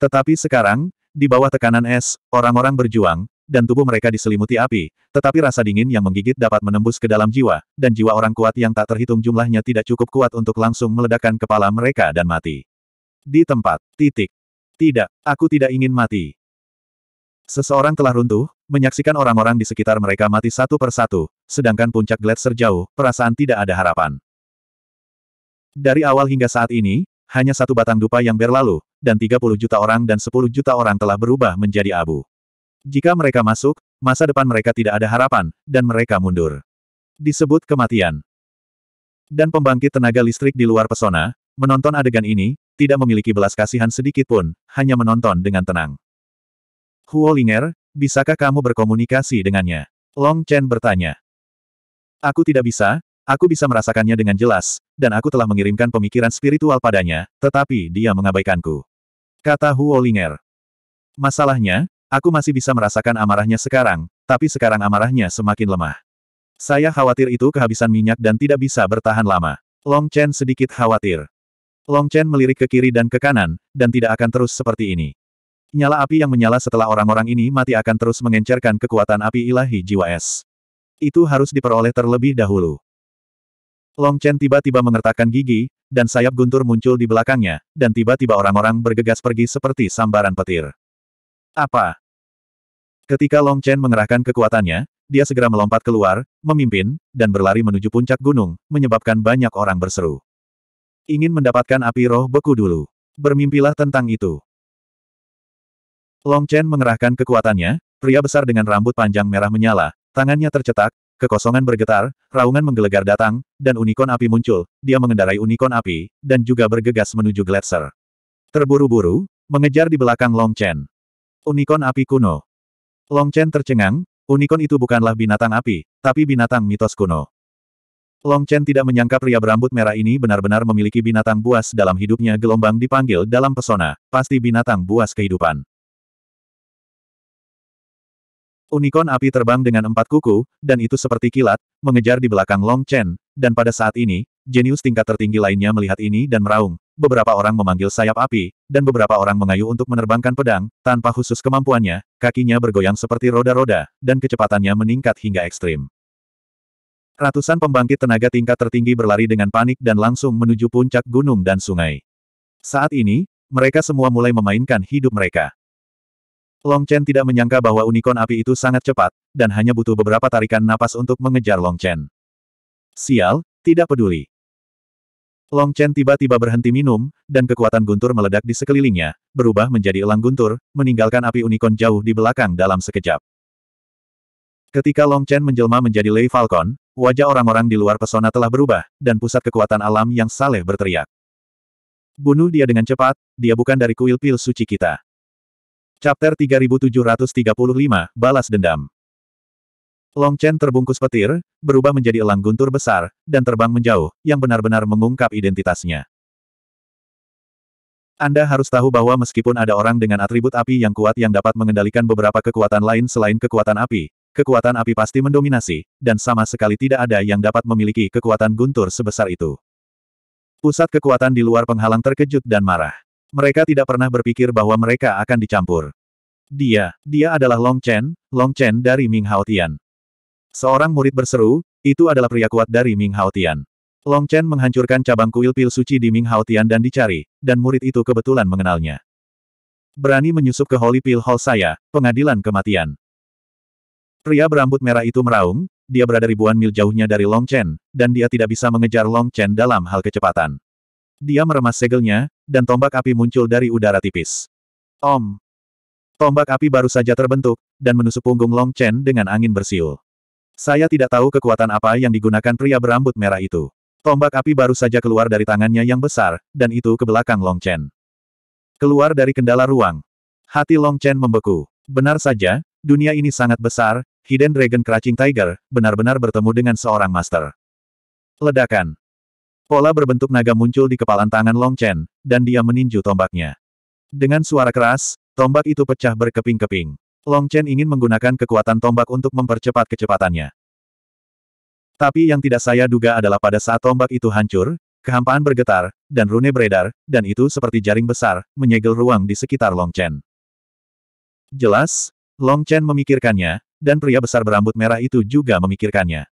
Tetapi sekarang, di bawah tekanan es, orang-orang berjuang, dan tubuh mereka diselimuti api, tetapi rasa dingin yang menggigit dapat menembus ke dalam jiwa, dan jiwa orang kuat yang tak terhitung jumlahnya tidak cukup kuat untuk langsung meledakkan kepala mereka dan mati. Di tempat, titik. Tidak, aku tidak ingin mati. Seseorang telah runtuh, menyaksikan orang-orang di sekitar mereka mati satu persatu, sedangkan puncak gletser jauh, perasaan tidak ada harapan. Dari awal hingga saat ini, hanya satu batang dupa yang berlalu, dan 30 juta orang dan 10 juta orang telah berubah menjadi abu. Jika mereka masuk, masa depan mereka tidak ada harapan, dan mereka mundur. Disebut kematian. Dan pembangkit tenaga listrik di luar pesona, menonton adegan ini, tidak memiliki belas kasihan sedikit pun, hanya menonton dengan tenang. Huo Linger, bisakah kamu berkomunikasi dengannya? Long Chen bertanya. Aku tidak bisa, Aku bisa merasakannya dengan jelas, dan aku telah mengirimkan pemikiran spiritual padanya, tetapi dia mengabaikanku. Kata Huo Linger. Masalahnya, Aku masih bisa merasakan amarahnya sekarang, tapi sekarang amarahnya semakin lemah. Saya khawatir itu kehabisan minyak dan tidak bisa bertahan lama. Long Chen sedikit khawatir. Long Chen melirik ke kiri dan ke kanan, dan tidak akan terus seperti ini. Nyala api yang menyala setelah orang-orang ini mati akan terus mengencerkan kekuatan api ilahi jiwa es. Itu harus diperoleh terlebih dahulu. Long Chen tiba-tiba mengertakkan gigi, dan sayap guntur muncul di belakangnya, dan tiba-tiba orang-orang bergegas pergi seperti sambaran petir. Apa? Ketika Long Chen mengerahkan kekuatannya, dia segera melompat keluar, memimpin, dan berlari menuju puncak gunung, menyebabkan banyak orang berseru. Ingin mendapatkan api roh beku dulu. Bermimpilah tentang itu. Long Chen mengerahkan kekuatannya, pria besar dengan rambut panjang merah menyala, tangannya tercetak, kekosongan bergetar, raungan menggelegar datang, dan unicorn api muncul, dia mengendarai unicorn api, dan juga bergegas menuju gletser. Terburu-buru, mengejar di belakang Long Chen. Unicorn api kuno. Long Chen tercengang, unicorn itu bukanlah binatang api, tapi binatang mitos kuno. Long Chen tidak menyangka pria berambut merah ini benar-benar memiliki binatang buas dalam hidupnya gelombang dipanggil dalam pesona, pasti binatang buas kehidupan. Unicorn api terbang dengan empat kuku, dan itu seperti kilat, mengejar di belakang Long Chen, dan pada saat ini, jenius tingkat tertinggi lainnya melihat ini dan meraung, beberapa orang memanggil sayap api, dan beberapa orang mengayuh untuk menerbangkan pedang, tanpa khusus kemampuannya, kakinya bergoyang seperti roda-roda, dan kecepatannya meningkat hingga ekstrim. Ratusan pembangkit tenaga tingkat tertinggi berlari dengan panik dan langsung menuju puncak gunung dan sungai. Saat ini, mereka semua mulai memainkan hidup mereka. Long Chen tidak menyangka bahwa unicorn api itu sangat cepat, dan hanya butuh beberapa tarikan napas untuk mengejar Long Chen. Sial, tidak peduli. Long Chen tiba-tiba berhenti minum, dan kekuatan guntur meledak di sekelilingnya, berubah menjadi elang guntur, meninggalkan api unicorn jauh di belakang dalam sekejap. Ketika Long Chen menjelma menjadi Lei Falcon, wajah orang-orang di luar pesona telah berubah, dan pusat kekuatan alam yang saleh berteriak. Bunuh dia dengan cepat, dia bukan dari kuil pil suci kita. Chapter 3735, Balas Dendam Long Chen terbungkus petir, berubah menjadi elang guntur besar, dan terbang menjauh, yang benar-benar mengungkap identitasnya. Anda harus tahu bahwa meskipun ada orang dengan atribut api yang kuat yang dapat mengendalikan beberapa kekuatan lain selain kekuatan api, kekuatan api pasti mendominasi, dan sama sekali tidak ada yang dapat memiliki kekuatan guntur sebesar itu. Pusat kekuatan di luar penghalang terkejut dan marah. Mereka tidak pernah berpikir bahwa mereka akan dicampur. Dia, dia adalah Long Chen, Long Chen dari Ming Haotian. Seorang murid berseru, itu adalah pria kuat dari Ming Haotian. Long Chen menghancurkan cabang kuil pil suci di Ming Haotian dan dicari, dan murid itu kebetulan mengenalnya. Berani menyusup ke Holy Pill Hall saya, pengadilan kematian. Pria berambut merah itu meraung, dia berada ribuan mil jauhnya dari Long Chen, dan dia tidak bisa mengejar Long Chen dalam hal kecepatan. Dia meremas segelnya, dan tombak api muncul dari udara tipis. Om! Tombak api baru saja terbentuk, dan menusuk punggung Long Chen dengan angin bersiul. Saya tidak tahu kekuatan apa yang digunakan pria berambut merah itu. Tombak api baru saja keluar dari tangannya yang besar, dan itu ke belakang Long Chen. Keluar dari kendala ruang. Hati Long Chen membeku. Benar saja, dunia ini sangat besar, Hidden Dragon Crouching Tiger, benar-benar bertemu dengan seorang master. Ledakan. Pola berbentuk naga muncul di kepalan tangan Long Chen, dan dia meninju tombaknya. Dengan suara keras, tombak itu pecah berkeping-keping. Long Chen ingin menggunakan kekuatan tombak untuk mempercepat kecepatannya. Tapi yang tidak saya duga adalah pada saat tombak itu hancur, kehampaan bergetar, dan rune beredar, dan itu seperti jaring besar, menyegel ruang di sekitar Long Chen. Jelas, Long Chen memikirkannya, dan pria besar berambut merah itu juga memikirkannya.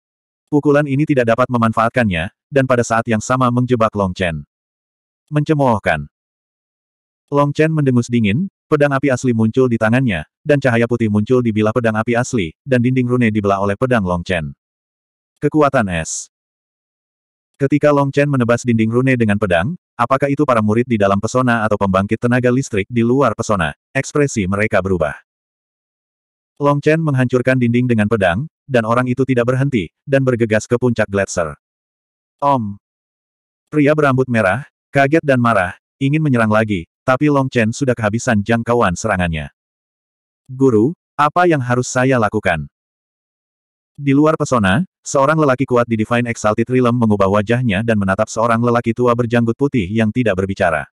Pukulan ini tidak dapat memanfaatkannya, dan pada saat yang sama menjebak Long Chen. Mencemoohkan. Long Chen mendengus dingin, Pedang api asli muncul di tangannya, dan cahaya putih muncul di bilah pedang api asli, dan dinding rune dibelah oleh pedang Long Chen. Kekuatan es. Ketika Long Chen menebas dinding rune dengan pedang, apakah itu para murid di dalam pesona atau pembangkit tenaga listrik di luar pesona, ekspresi mereka berubah. Long Chen menghancurkan dinding dengan pedang, dan orang itu tidak berhenti, dan bergegas ke puncak gletser. Om. Pria berambut merah, kaget dan marah, ingin menyerang lagi, tapi Long Chen sudah kehabisan jangkauan serangannya. Guru, apa yang harus saya lakukan? Di luar pesona, seorang lelaki kuat di Divine Exalted Realm mengubah wajahnya dan menatap seorang lelaki tua berjanggut putih yang tidak berbicara.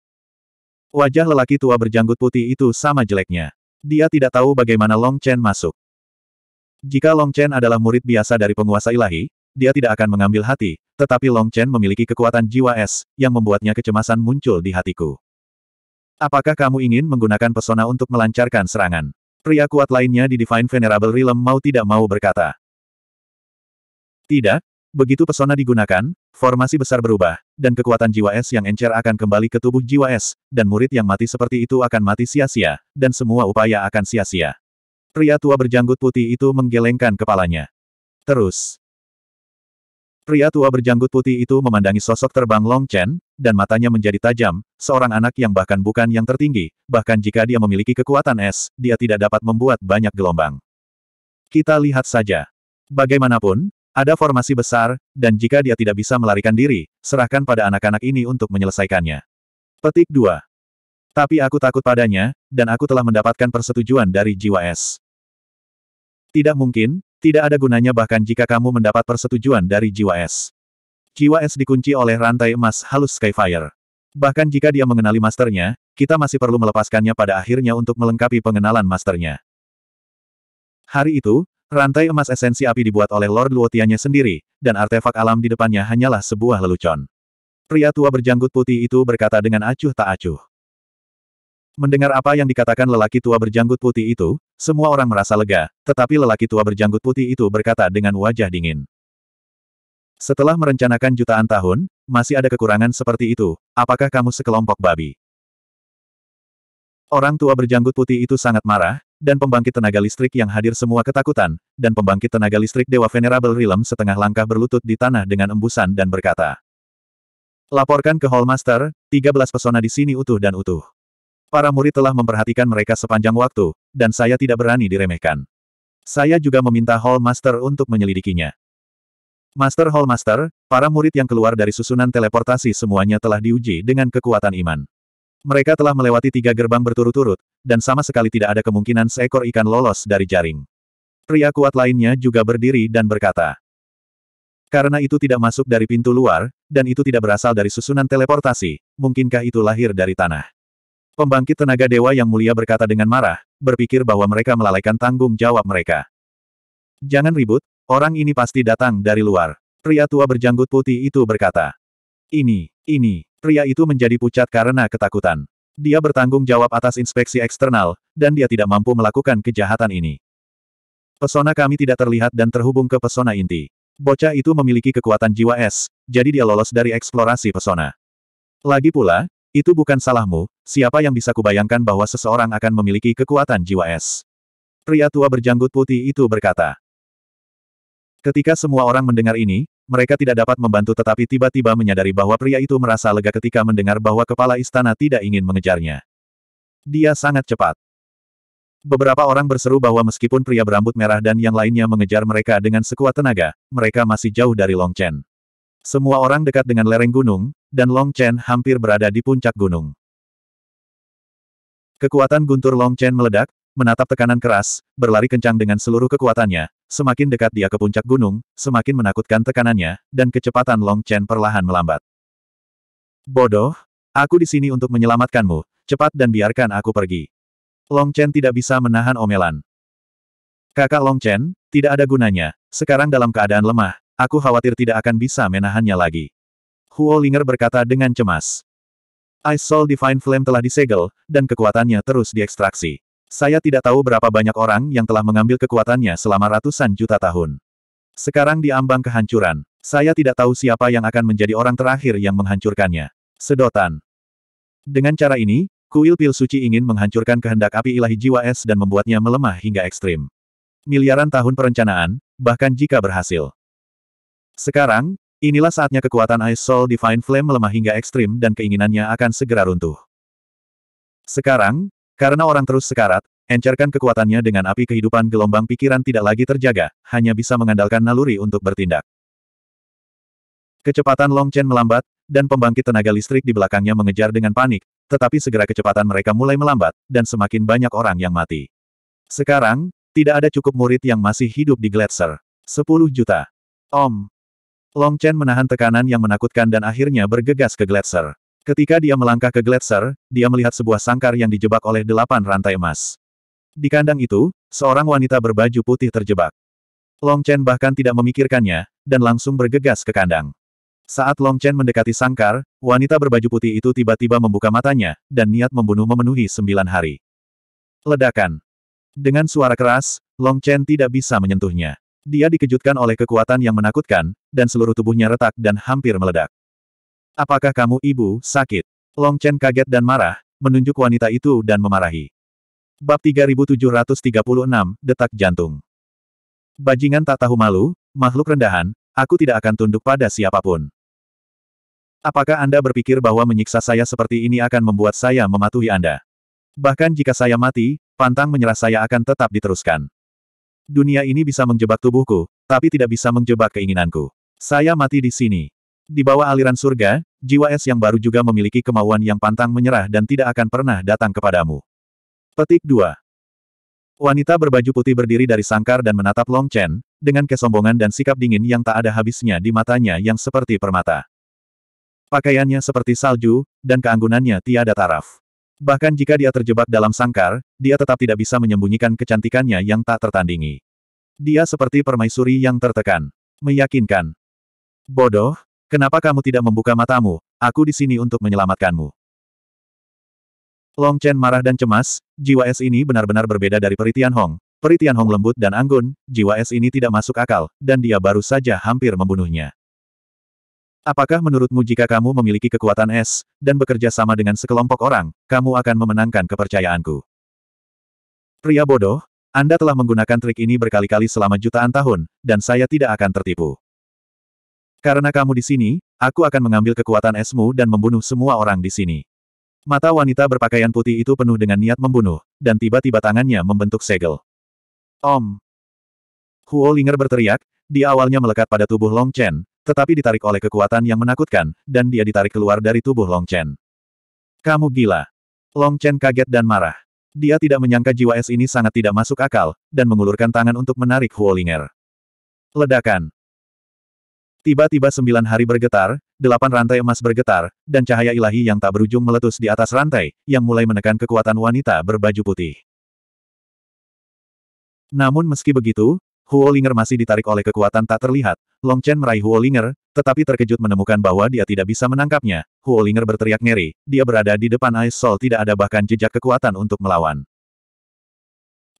Wajah lelaki tua berjanggut putih itu sama jeleknya. Dia tidak tahu bagaimana Long Chen masuk. Jika Long Chen adalah murid biasa dari penguasa ilahi, dia tidak akan mengambil hati, tetapi Long Chen memiliki kekuatan jiwa es, yang membuatnya kecemasan muncul di hatiku. Apakah kamu ingin menggunakan pesona untuk melancarkan serangan? Pria kuat lainnya di Divine Venerable Realm mau tidak mau berkata. Tidak, begitu pesona digunakan, formasi besar berubah, dan kekuatan jiwa es yang encer akan kembali ke tubuh jiwa es, dan murid yang mati seperti itu akan mati sia-sia, dan semua upaya akan sia-sia. Pria tua berjanggut putih itu menggelengkan kepalanya. Terus, Pria tua berjanggut putih itu memandangi sosok terbang Long Chen, dan matanya menjadi tajam, seorang anak yang bahkan bukan yang tertinggi, bahkan jika dia memiliki kekuatan es, dia tidak dapat membuat banyak gelombang. Kita lihat saja. Bagaimanapun, ada formasi besar, dan jika dia tidak bisa melarikan diri, serahkan pada anak-anak ini untuk menyelesaikannya. Petik 2. Tapi aku takut padanya, dan aku telah mendapatkan persetujuan dari jiwa es. Tidak mungkin, tidak ada gunanya bahkan jika kamu mendapat persetujuan dari jiwa es. Jiwa es dikunci oleh rantai emas halus Skyfire. Bahkan jika dia mengenali masternya, kita masih perlu melepaskannya pada akhirnya untuk melengkapi pengenalan masternya. Hari itu, rantai emas esensi api dibuat oleh Lord Luotianya sendiri, dan artefak alam di depannya hanyalah sebuah lelucon. Pria tua berjanggut putih itu berkata dengan acuh tak acuh. Mendengar apa yang dikatakan lelaki tua berjanggut putih itu, semua orang merasa lega, tetapi lelaki tua berjanggut putih itu berkata dengan wajah dingin. Setelah merencanakan jutaan tahun, masih ada kekurangan seperti itu, apakah kamu sekelompok babi? Orang tua berjanggut putih itu sangat marah, dan pembangkit tenaga listrik yang hadir semua ketakutan, dan pembangkit tenaga listrik Dewa Venerable Realm setengah langkah berlutut di tanah dengan embusan dan berkata, Laporkan ke Hallmaster, 13 pesona di sini utuh dan utuh. Para murid telah memperhatikan mereka sepanjang waktu, dan saya tidak berani diremehkan. Saya juga meminta Hall Master untuk menyelidikinya. Master Hall Master, para murid yang keluar dari susunan teleportasi semuanya telah diuji dengan kekuatan iman. Mereka telah melewati tiga gerbang berturut-turut, dan sama sekali tidak ada kemungkinan seekor ikan lolos dari jaring. Pria kuat lainnya juga berdiri dan berkata, karena itu tidak masuk dari pintu luar, dan itu tidak berasal dari susunan teleportasi, mungkinkah itu lahir dari tanah? Pembangkit tenaga dewa yang mulia berkata dengan marah, berpikir bahwa mereka melalaikan tanggung jawab mereka. Jangan ribut, orang ini pasti datang dari luar. Pria tua berjanggut putih itu berkata. Ini, ini, pria itu menjadi pucat karena ketakutan. Dia bertanggung jawab atas inspeksi eksternal, dan dia tidak mampu melakukan kejahatan ini. Pesona kami tidak terlihat dan terhubung ke pesona inti. Bocah itu memiliki kekuatan jiwa es, jadi dia lolos dari eksplorasi pesona. Lagi pula, itu bukan salahmu, siapa yang bisa kubayangkan bahwa seseorang akan memiliki kekuatan jiwa es. Pria tua berjanggut putih itu berkata. Ketika semua orang mendengar ini, mereka tidak dapat membantu tetapi tiba-tiba menyadari bahwa pria itu merasa lega ketika mendengar bahwa kepala istana tidak ingin mengejarnya. Dia sangat cepat. Beberapa orang berseru bahwa meskipun pria berambut merah dan yang lainnya mengejar mereka dengan sekuat tenaga, mereka masih jauh dari Long Chen. Semua orang dekat dengan lereng gunung, dan Long Chen hampir berada di puncak gunung. Kekuatan guntur Long Chen meledak, menatap tekanan keras, berlari kencang dengan seluruh kekuatannya, semakin dekat dia ke puncak gunung, semakin menakutkan tekanannya, dan kecepatan Long Chen perlahan melambat. Bodoh, aku di sini untuk menyelamatkanmu, cepat dan biarkan aku pergi. Long Chen tidak bisa menahan omelan. Kakak Long Chen, tidak ada gunanya, sekarang dalam keadaan lemah, aku khawatir tidak akan bisa menahannya lagi. Huo Linger berkata dengan cemas. Ice Soul Divine Flame telah disegel, dan kekuatannya terus diekstraksi. Saya tidak tahu berapa banyak orang yang telah mengambil kekuatannya selama ratusan juta tahun. Sekarang di ambang kehancuran, saya tidak tahu siapa yang akan menjadi orang terakhir yang menghancurkannya. Sedotan. Dengan cara ini, kuil pil suci ingin menghancurkan kehendak api ilahi jiwa es dan membuatnya melemah hingga ekstrim. Miliaran tahun perencanaan, bahkan jika berhasil. Sekarang, Inilah saatnya kekuatan Ice Soul Divine Flame melemah hingga ekstrim dan keinginannya akan segera runtuh. Sekarang, karena orang terus sekarat, encerkan kekuatannya dengan api kehidupan gelombang pikiran tidak lagi terjaga, hanya bisa mengandalkan naluri untuk bertindak. Kecepatan Long Chen melambat, dan pembangkit tenaga listrik di belakangnya mengejar dengan panik, tetapi segera kecepatan mereka mulai melambat, dan semakin banyak orang yang mati. Sekarang, tidak ada cukup murid yang masih hidup di Gletser. 10 juta. Om, Long Chen menahan tekanan yang menakutkan dan akhirnya bergegas ke gletser. Ketika dia melangkah ke gletser, dia melihat sebuah sangkar yang dijebak oleh delapan rantai emas. Di kandang itu, seorang wanita berbaju putih terjebak. Long Chen bahkan tidak memikirkannya, dan langsung bergegas ke kandang. Saat Long Chen mendekati sangkar, wanita berbaju putih itu tiba-tiba membuka matanya, dan niat membunuh memenuhi sembilan hari. Ledakan. Dengan suara keras, Long Chen tidak bisa menyentuhnya. Dia dikejutkan oleh kekuatan yang menakutkan, dan seluruh tubuhnya retak dan hampir meledak. Apakah kamu ibu, sakit? Long Chen kaget dan marah, menunjuk wanita itu dan memarahi. Bab 3736, Detak Jantung Bajingan tak tahu malu, makhluk rendahan, aku tidak akan tunduk pada siapapun. Apakah Anda berpikir bahwa menyiksa saya seperti ini akan membuat saya mematuhi Anda? Bahkan jika saya mati, pantang menyerah saya akan tetap diteruskan. Dunia ini bisa menjebak tubuhku, tapi tidak bisa menjebak keinginanku. Saya mati di sini. Di bawah aliran surga, jiwa es yang baru juga memiliki kemauan yang pantang menyerah dan tidak akan pernah datang kepadamu. Petik 2. Wanita berbaju putih berdiri dari sangkar dan menatap Long Chen, dengan kesombongan dan sikap dingin yang tak ada habisnya di matanya yang seperti permata. Pakaiannya seperti salju, dan keanggunannya tiada taraf. Bahkan jika dia terjebak dalam sangkar, dia tetap tidak bisa menyembunyikan kecantikannya yang tak tertandingi. Dia seperti permaisuri yang tertekan. Meyakinkan. Bodoh, kenapa kamu tidak membuka matamu? Aku di sini untuk menyelamatkanmu. Long Chen marah dan cemas, jiwa es ini benar-benar berbeda dari Peritian Hong. Peritian Hong lembut dan anggun, jiwa es ini tidak masuk akal, dan dia baru saja hampir membunuhnya. Apakah menurutmu jika kamu memiliki kekuatan es, dan bekerja sama dengan sekelompok orang, kamu akan memenangkan kepercayaanku? Pria bodoh, Anda telah menggunakan trik ini berkali-kali selama jutaan tahun, dan saya tidak akan tertipu. Karena kamu di sini, aku akan mengambil kekuatan esmu dan membunuh semua orang di sini. Mata wanita berpakaian putih itu penuh dengan niat membunuh, dan tiba-tiba tangannya membentuk segel. Om! Huo Linger berteriak, Di awalnya melekat pada tubuh Long Chen, tetapi ditarik oleh kekuatan yang menakutkan, dan dia ditarik keluar dari tubuh Long Chen. Kamu gila. Long Chen kaget dan marah. Dia tidak menyangka jiwa es ini sangat tidak masuk akal, dan mengulurkan tangan untuk menarik Huolinger. Ledakan. Tiba-tiba sembilan hari bergetar, delapan rantai emas bergetar, dan cahaya ilahi yang tak berujung meletus di atas rantai, yang mulai menekan kekuatan wanita berbaju putih. Namun meski begitu, Huolinger masih ditarik oleh kekuatan tak terlihat. Long Chen meraih Huolinger, tetapi terkejut menemukan bahwa dia tidak bisa menangkapnya. Huolinger berteriak ngeri, dia berada di depan Ice Soul tidak ada bahkan jejak kekuatan untuk melawan.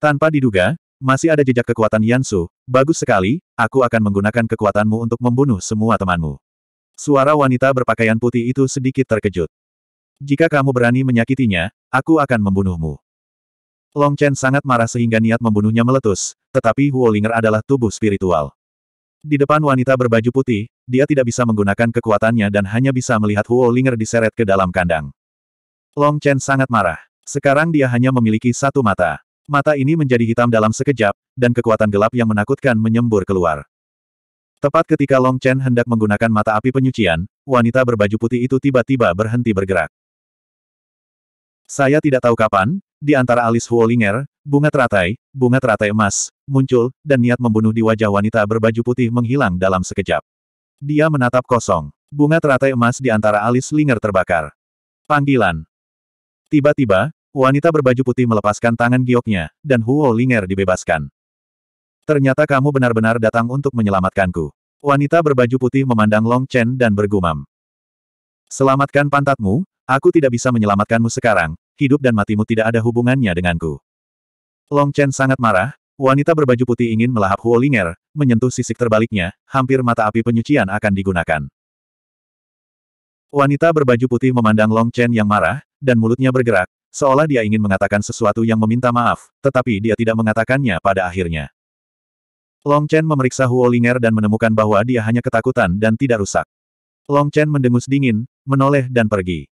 Tanpa diduga, masih ada jejak kekuatan Yansu, bagus sekali, aku akan menggunakan kekuatanmu untuk membunuh semua temanmu. Suara wanita berpakaian putih itu sedikit terkejut. Jika kamu berani menyakitinya, aku akan membunuhmu. Long Chen sangat marah sehingga niat membunuhnya meletus, tetapi Huolinger adalah tubuh spiritual. Di depan wanita berbaju putih, dia tidak bisa menggunakan kekuatannya dan hanya bisa melihat Huolinger diseret ke dalam kandang. Long Chen sangat marah. Sekarang dia hanya memiliki satu mata. Mata ini menjadi hitam dalam sekejap, dan kekuatan gelap yang menakutkan menyembur keluar. Tepat ketika Long Chen hendak menggunakan mata api penyucian, wanita berbaju putih itu tiba-tiba berhenti bergerak. Saya tidak tahu kapan, di antara alis Huolinger, Bunga teratai, bunga teratai emas, muncul, dan niat membunuh di wajah wanita berbaju putih menghilang dalam sekejap. Dia menatap kosong. Bunga teratai emas di antara alis Linger terbakar. Panggilan. Tiba-tiba, wanita berbaju putih melepaskan tangan gioknya, dan Huo Linger dibebaskan. Ternyata kamu benar-benar datang untuk menyelamatkanku. Wanita berbaju putih memandang Long Chen dan bergumam. Selamatkan pantatmu, aku tidak bisa menyelamatkanmu sekarang, hidup dan matimu tidak ada hubungannya denganku. Long Chen sangat marah, wanita berbaju putih ingin melahap Huo Ling'er, menyentuh sisik terbaliknya, hampir mata api penyucian akan digunakan. Wanita berbaju putih memandang Long Chen yang marah, dan mulutnya bergerak, seolah dia ingin mengatakan sesuatu yang meminta maaf, tetapi dia tidak mengatakannya pada akhirnya. Long Chen memeriksa Huo Ling'er dan menemukan bahwa dia hanya ketakutan dan tidak rusak. Long Chen mendengus dingin, menoleh dan pergi.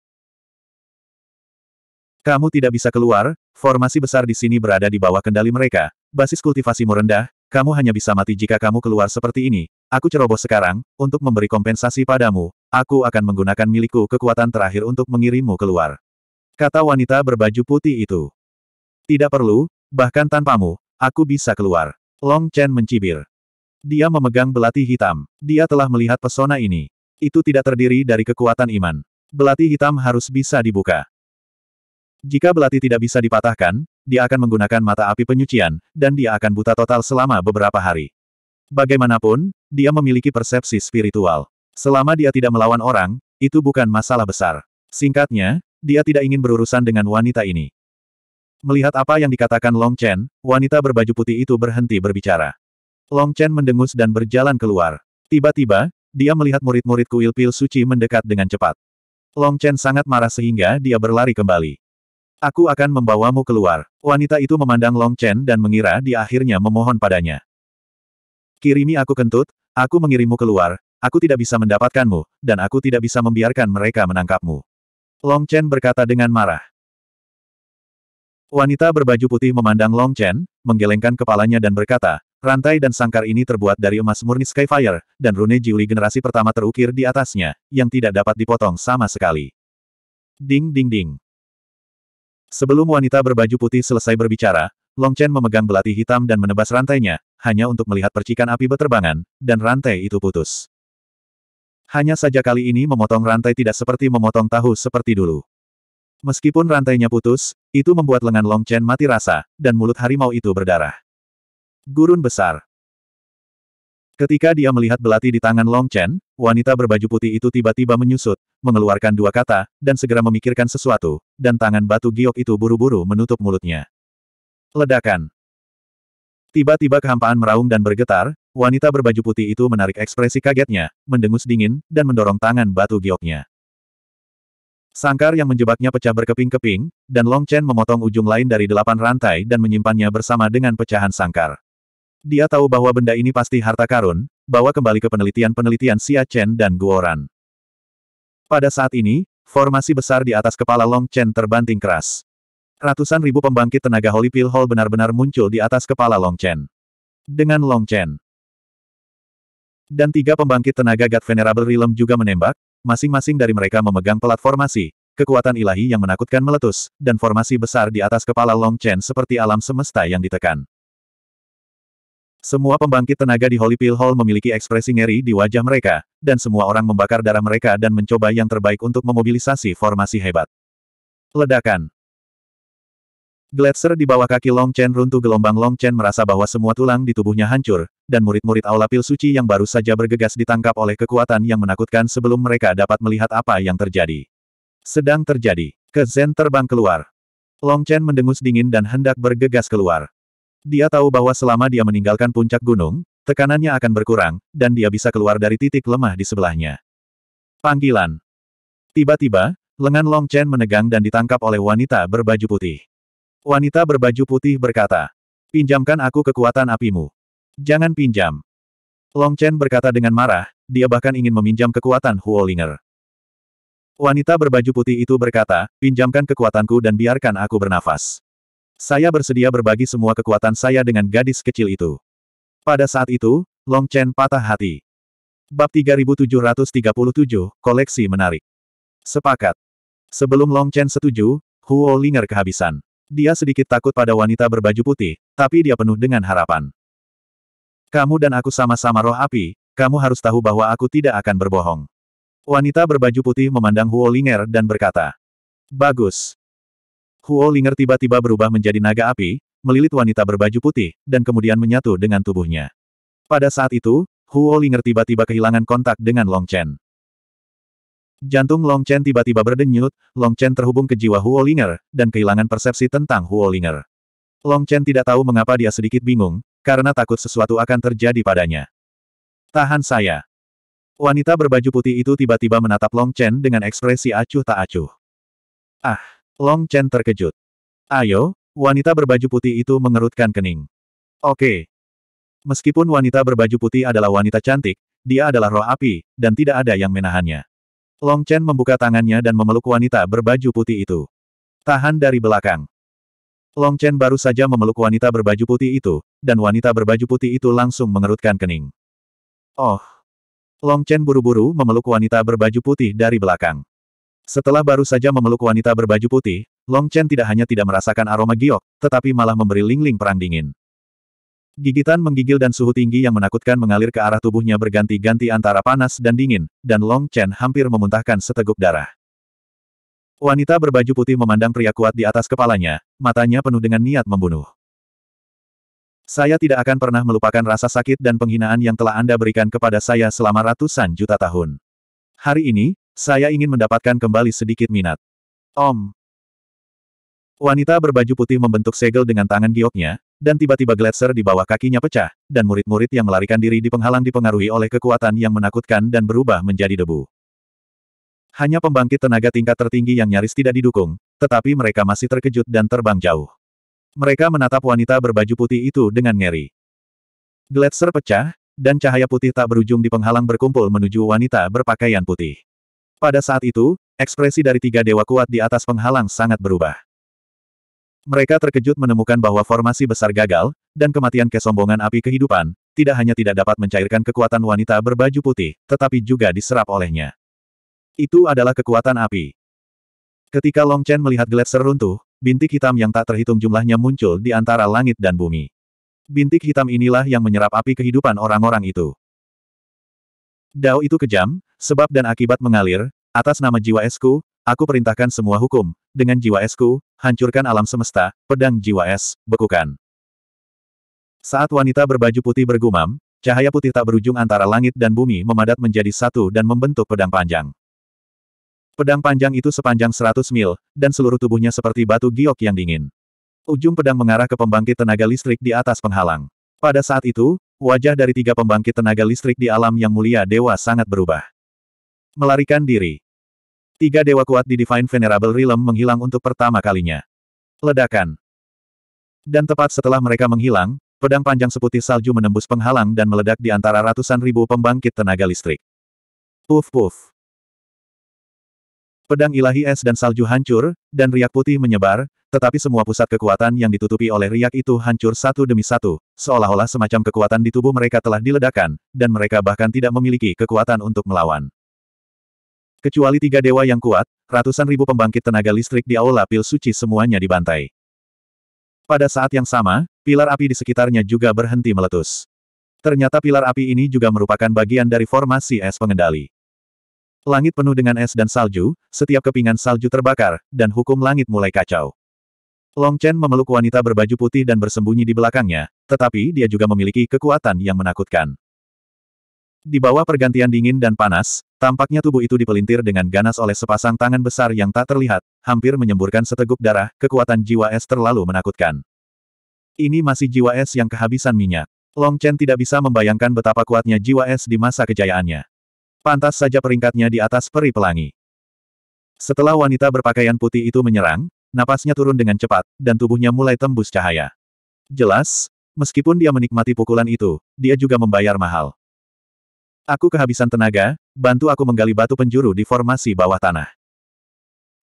Kamu tidak bisa keluar, Formasi besar di sini berada di bawah kendali mereka, basis kultivasimu rendah, kamu hanya bisa mati jika kamu keluar seperti ini. Aku ceroboh sekarang, untuk memberi kompensasi padamu, aku akan menggunakan milikku kekuatan terakhir untuk mengirimmu keluar. Kata wanita berbaju putih itu. Tidak perlu, bahkan tanpamu, aku bisa keluar. Long Chen mencibir. Dia memegang belati hitam. Dia telah melihat pesona ini. Itu tidak terdiri dari kekuatan iman. Belati hitam harus bisa dibuka. Jika belati tidak bisa dipatahkan, dia akan menggunakan mata api penyucian, dan dia akan buta total selama beberapa hari. Bagaimanapun, dia memiliki persepsi spiritual. Selama dia tidak melawan orang, itu bukan masalah besar. Singkatnya, dia tidak ingin berurusan dengan wanita ini. Melihat apa yang dikatakan Long Chen, wanita berbaju putih itu berhenti berbicara. Long Chen mendengus dan berjalan keluar. Tiba-tiba, dia melihat murid-murid kuil pil suci mendekat dengan cepat. Long Chen sangat marah sehingga dia berlari kembali. Aku akan membawamu keluar. Wanita itu memandang Long Chen dan mengira dia akhirnya memohon padanya. Kirimi aku kentut, aku mengirimu keluar, aku tidak bisa mendapatkanmu, dan aku tidak bisa membiarkan mereka menangkapmu. Long Chen berkata dengan marah. Wanita berbaju putih memandang Long Chen, menggelengkan kepalanya dan berkata, rantai dan sangkar ini terbuat dari emas murni Skyfire, dan rune Jiuli generasi pertama terukir di atasnya, yang tidak dapat dipotong sama sekali. Ding ding ding. Sebelum wanita berbaju putih selesai berbicara, Long Chen memegang belati hitam dan menebas rantainya, hanya untuk melihat percikan api beterbangan, dan rantai itu putus. Hanya saja kali ini memotong rantai tidak seperti memotong tahu seperti dulu. Meskipun rantainya putus, itu membuat lengan Long Chen mati rasa, dan mulut harimau itu berdarah. Gurun besar. Ketika dia melihat belati di tangan Long Chen, wanita berbaju putih itu tiba-tiba menyusut, mengeluarkan dua kata, dan segera memikirkan sesuatu, dan tangan batu giok itu buru-buru menutup mulutnya. Ledakan. Tiba-tiba kehampaan meraung dan bergetar, wanita berbaju putih itu menarik ekspresi kagetnya, mendengus dingin, dan mendorong tangan batu gioknya. Sangkar yang menjebaknya pecah berkeping-keping, dan Long Chen memotong ujung lain dari delapan rantai dan menyimpannya bersama dengan pecahan sangkar. Dia tahu bahwa benda ini pasti harta karun, bawa kembali ke penelitian-penelitian Xia Chen dan Guoran. Pada saat ini, formasi besar di atas kepala Long Chen terbanting keras. Ratusan ribu pembangkit tenaga Holy Pill Hall benar-benar muncul di atas kepala Long Chen. Dengan Long Chen. Dan tiga pembangkit tenaga God Venerable Realm juga menembak, masing-masing dari mereka memegang pelat formasi, kekuatan ilahi yang menakutkan meletus, dan formasi besar di atas kepala Long Chen seperti alam semesta yang ditekan. Semua pembangkit tenaga di Holy Pill Hall memiliki ekspresi ngeri di wajah mereka, dan semua orang membakar darah mereka dan mencoba yang terbaik untuk memobilisasi formasi hebat. Ledakan Gletser di bawah kaki Long Chen runtuh gelombang Long Chen merasa bahwa semua tulang di tubuhnya hancur, dan murid-murid Aula Pil Suci yang baru saja bergegas ditangkap oleh kekuatan yang menakutkan sebelum mereka dapat melihat apa yang terjadi. Sedang terjadi, Ke Zen terbang keluar. Long Chen mendengus dingin dan hendak bergegas keluar. Dia tahu bahwa selama dia meninggalkan puncak gunung, tekanannya akan berkurang, dan dia bisa keluar dari titik lemah di sebelahnya. Panggilan. Tiba-tiba, lengan Long Chen menegang dan ditangkap oleh wanita berbaju putih. Wanita berbaju putih berkata, Pinjamkan aku kekuatan apimu. Jangan pinjam. Long Chen berkata dengan marah, dia bahkan ingin meminjam kekuatan Huolinger. Wanita berbaju putih itu berkata, pinjamkan kekuatanku dan biarkan aku bernafas. Saya bersedia berbagi semua kekuatan saya dengan gadis kecil itu. Pada saat itu, Long Chen patah hati. Bab 3737, Koleksi Menarik. Sepakat. Sebelum Long Chen setuju, Huo Linger kehabisan. Dia sedikit takut pada wanita berbaju putih, tapi dia penuh dengan harapan. Kamu dan aku sama-sama roh api, kamu harus tahu bahwa aku tidak akan berbohong. Wanita berbaju putih memandang Huo Linger dan berkata, Bagus. Huo Linger tiba-tiba berubah menjadi naga api, melilit wanita berbaju putih, dan kemudian menyatu dengan tubuhnya. Pada saat itu, Huo Linger tiba-tiba kehilangan kontak dengan Long Chen. Jantung Long Chen tiba-tiba berdenyut, Long Chen terhubung ke jiwa Huo Linger, dan kehilangan persepsi tentang Huo Linger. Long Chen tidak tahu mengapa dia sedikit bingung, karena takut sesuatu akan terjadi padanya. Tahan saya. Wanita berbaju putih itu tiba-tiba menatap Long Chen dengan ekspresi acuh tak acuh. Ah! Long Chen terkejut. Ayo, wanita berbaju putih itu mengerutkan kening. Oke. Meskipun wanita berbaju putih adalah wanita cantik, dia adalah roh api, dan tidak ada yang menahannya. Long Chen membuka tangannya dan memeluk wanita berbaju putih itu. Tahan dari belakang. Long Chen baru saja memeluk wanita berbaju putih itu, dan wanita berbaju putih itu langsung mengerutkan kening. Oh, Long Chen buru-buru memeluk wanita berbaju putih dari belakang. Setelah baru saja memeluk wanita berbaju putih, Long Chen tidak hanya tidak merasakan aroma giok, tetapi malah memberi lingling perang dingin. Gigitan menggigil dan suhu tinggi yang menakutkan mengalir ke arah tubuhnya berganti-ganti antara panas dan dingin, dan Long Chen hampir memuntahkan seteguk darah. Wanita berbaju putih memandang pria kuat di atas kepalanya, matanya penuh dengan niat membunuh. Saya tidak akan pernah melupakan rasa sakit dan penghinaan yang telah Anda berikan kepada saya selama ratusan juta tahun. Hari ini, saya ingin mendapatkan kembali sedikit minat. Om. Wanita berbaju putih membentuk segel dengan tangan gioknya, dan tiba-tiba gletser di bawah kakinya pecah, dan murid-murid yang melarikan diri di penghalang dipengaruhi oleh kekuatan yang menakutkan dan berubah menjadi debu. Hanya pembangkit tenaga tingkat tertinggi yang nyaris tidak didukung, tetapi mereka masih terkejut dan terbang jauh. Mereka menatap wanita berbaju putih itu dengan ngeri. Gletser pecah, dan cahaya putih tak berujung di penghalang berkumpul menuju wanita berpakaian putih. Pada saat itu, ekspresi dari tiga dewa kuat di atas penghalang sangat berubah. Mereka terkejut menemukan bahwa formasi besar gagal, dan kematian kesombongan api kehidupan, tidak hanya tidak dapat mencairkan kekuatan wanita berbaju putih, tetapi juga diserap olehnya. Itu adalah kekuatan api. Ketika Long Chen melihat gletser runtuh, bintik hitam yang tak terhitung jumlahnya muncul di antara langit dan bumi. Bintik hitam inilah yang menyerap api kehidupan orang-orang itu. Dao itu kejam, Sebab dan akibat mengalir, atas nama jiwa esku, aku perintahkan semua hukum, dengan jiwa esku, hancurkan alam semesta, pedang jiwa es, bekukan. Saat wanita berbaju putih bergumam, cahaya putih tak berujung antara langit dan bumi memadat menjadi satu dan membentuk pedang panjang. Pedang panjang itu sepanjang 100 mil, dan seluruh tubuhnya seperti batu giok yang dingin. Ujung pedang mengarah ke pembangkit tenaga listrik di atas penghalang. Pada saat itu, wajah dari tiga pembangkit tenaga listrik di alam yang mulia dewa sangat berubah. Melarikan diri. Tiga dewa kuat di Divine Venerable Realm menghilang untuk pertama kalinya. Ledakan. Dan tepat setelah mereka menghilang, pedang panjang seputih salju menembus penghalang dan meledak di antara ratusan ribu pembangkit tenaga listrik. Puf puf. Pedang ilahi es dan salju hancur, dan riak putih menyebar, tetapi semua pusat kekuatan yang ditutupi oleh riak itu hancur satu demi satu, seolah-olah semacam kekuatan di tubuh mereka telah diledakkan, dan mereka bahkan tidak memiliki kekuatan untuk melawan. Kecuali tiga dewa yang kuat, ratusan ribu pembangkit tenaga listrik di aula pil suci semuanya dibantai. Pada saat yang sama, pilar api di sekitarnya juga berhenti meletus. Ternyata pilar api ini juga merupakan bagian dari formasi es pengendali. Langit penuh dengan es dan salju, setiap kepingan salju terbakar, dan hukum langit mulai kacau. Long Chen memeluk wanita berbaju putih dan bersembunyi di belakangnya, tetapi dia juga memiliki kekuatan yang menakutkan. Di bawah pergantian dingin dan panas, tampaknya tubuh itu dipelintir dengan ganas oleh sepasang tangan besar yang tak terlihat, hampir menyemburkan seteguk darah, kekuatan jiwa es terlalu menakutkan. Ini masih jiwa es yang kehabisan minyak. Long Chen tidak bisa membayangkan betapa kuatnya jiwa es di masa kejayaannya. Pantas saja peringkatnya di atas peri pelangi. Setelah wanita berpakaian putih itu menyerang, napasnya turun dengan cepat, dan tubuhnya mulai tembus cahaya. Jelas, meskipun dia menikmati pukulan itu, dia juga membayar mahal. Aku kehabisan tenaga, bantu aku menggali batu penjuru di formasi bawah tanah.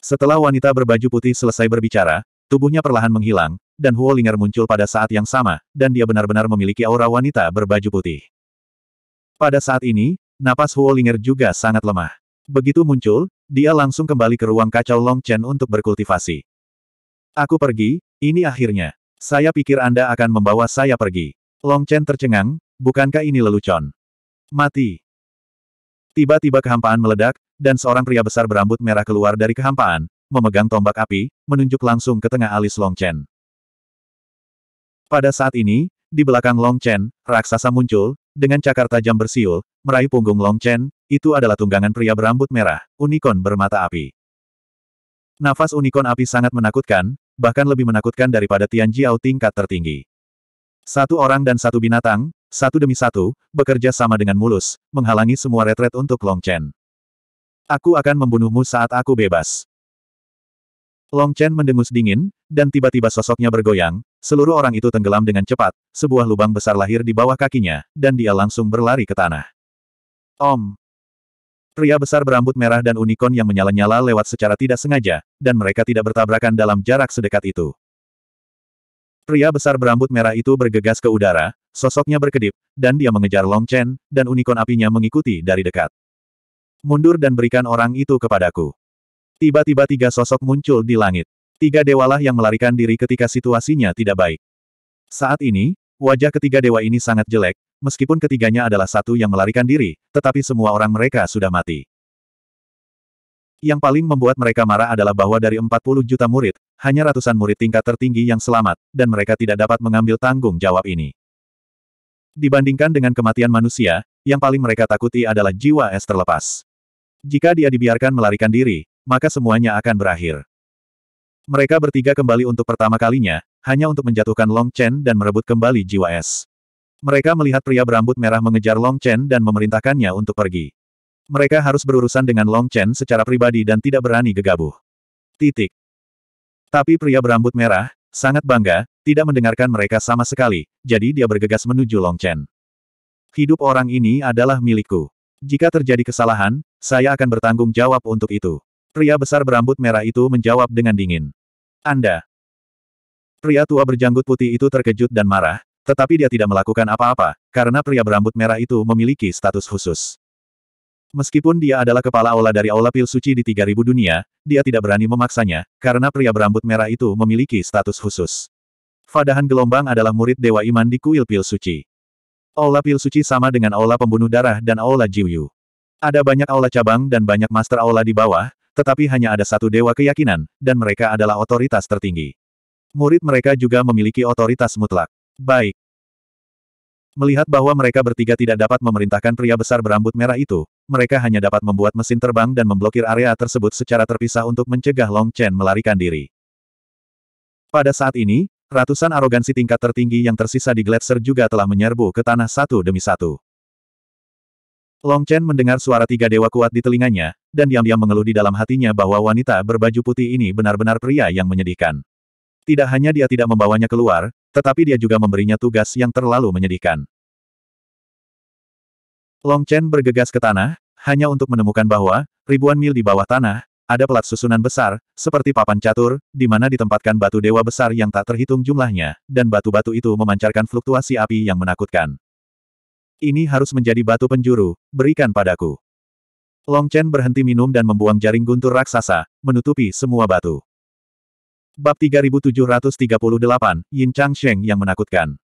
Setelah wanita berbaju putih selesai berbicara, tubuhnya perlahan menghilang, dan Huo Ling'er muncul pada saat yang sama, dan dia benar-benar memiliki aura wanita berbaju putih. Pada saat ini, napas Huo Ling'er juga sangat lemah. Begitu muncul, dia langsung kembali ke ruang kacau Long Chen untuk berkultivasi. Aku pergi, ini akhirnya. Saya pikir Anda akan membawa saya pergi. Long Chen tercengang, bukankah ini lelucon? Mati. Tiba-tiba kehampaan meledak, dan seorang pria besar berambut merah keluar dari kehampaan, memegang tombak api, menunjuk langsung ke tengah alis Long Chen. Pada saat ini, di belakang Long Chen, raksasa muncul, dengan cakar tajam bersiul, meraih punggung Long Chen, itu adalah tunggangan pria berambut merah, unicorn bermata api. Nafas unicorn api sangat menakutkan, bahkan lebih menakutkan daripada Tian Jiao tingkat tertinggi. Satu orang dan satu binatang, satu demi satu, bekerja sama dengan mulus, menghalangi semua retret untuk Long Chen. Aku akan membunuhmu saat aku bebas. Long Chen mendengus dingin, dan tiba-tiba sosoknya bergoyang, seluruh orang itu tenggelam dengan cepat, sebuah lubang besar lahir di bawah kakinya, dan dia langsung berlari ke tanah. Om. Pria besar berambut merah dan unicorn yang menyala-nyala lewat secara tidak sengaja, dan mereka tidak bertabrakan dalam jarak sedekat itu. Pria besar berambut merah itu bergegas ke udara, Sosoknya berkedip, dan dia mengejar Long Chen, dan unicorn apinya mengikuti dari dekat. Mundur dan berikan orang itu kepadaku. Tiba-tiba tiga sosok muncul di langit. Tiga dewalah yang melarikan diri ketika situasinya tidak baik. Saat ini, wajah ketiga dewa ini sangat jelek, meskipun ketiganya adalah satu yang melarikan diri, tetapi semua orang mereka sudah mati. Yang paling membuat mereka marah adalah bahwa dari 40 juta murid, hanya ratusan murid tingkat tertinggi yang selamat, dan mereka tidak dapat mengambil tanggung jawab ini. Dibandingkan dengan kematian manusia, yang paling mereka takuti adalah jiwa es terlepas. Jika dia dibiarkan melarikan diri, maka semuanya akan berakhir. Mereka bertiga kembali untuk pertama kalinya, hanya untuk menjatuhkan Long Chen dan merebut kembali jiwa es. Mereka melihat pria berambut merah mengejar Long Chen dan memerintahkannya untuk pergi. Mereka harus berurusan dengan Long Chen secara pribadi dan tidak berani gegabah. Titik. Tapi pria berambut merah, sangat bangga, tidak mendengarkan mereka sama sekali, jadi dia bergegas menuju Long Chen. Hidup orang ini adalah milikku. Jika terjadi kesalahan, saya akan bertanggung jawab untuk itu. Pria besar berambut merah itu menjawab dengan dingin. Anda. Pria tua berjanggut putih itu terkejut dan marah, tetapi dia tidak melakukan apa-apa, karena pria berambut merah itu memiliki status khusus. Meskipun dia adalah kepala aula dari aula pil suci di 3000 dunia, dia tidak berani memaksanya, karena pria berambut merah itu memiliki status khusus. Fadahan gelombang adalah murid Dewa Iman di kuil pil suci. Aula pil suci sama dengan aula pembunuh darah dan aula Jiuyu. Ada banyak aula cabang dan banyak master aula di bawah, tetapi hanya ada satu dewa keyakinan, dan mereka adalah otoritas tertinggi. Murid mereka juga memiliki otoritas mutlak. Baik. Melihat bahwa mereka bertiga tidak dapat memerintahkan pria besar berambut merah itu, mereka hanya dapat membuat mesin terbang dan memblokir area tersebut secara terpisah untuk mencegah Long Chen melarikan diri. Pada saat ini, Ratusan arogansi tingkat tertinggi yang tersisa di Gletser juga telah menyerbu ke tanah satu demi satu. Long Chen mendengar suara tiga dewa kuat di telinganya, dan diam-diam mengeluh di dalam hatinya bahwa wanita berbaju putih ini benar-benar pria yang menyedihkan. Tidak hanya dia tidak membawanya keluar, tetapi dia juga memberinya tugas yang terlalu menyedihkan. Long Chen bergegas ke tanah, hanya untuk menemukan bahwa, ribuan mil di bawah tanah, ada pelat susunan besar, seperti papan catur, di mana ditempatkan batu dewa besar yang tak terhitung jumlahnya, dan batu-batu itu memancarkan fluktuasi api yang menakutkan. Ini harus menjadi batu penjuru, berikan padaku. Long Chen berhenti minum dan membuang jaring guntur raksasa, menutupi semua batu. Bab 3738, Yin Chang Sheng yang menakutkan.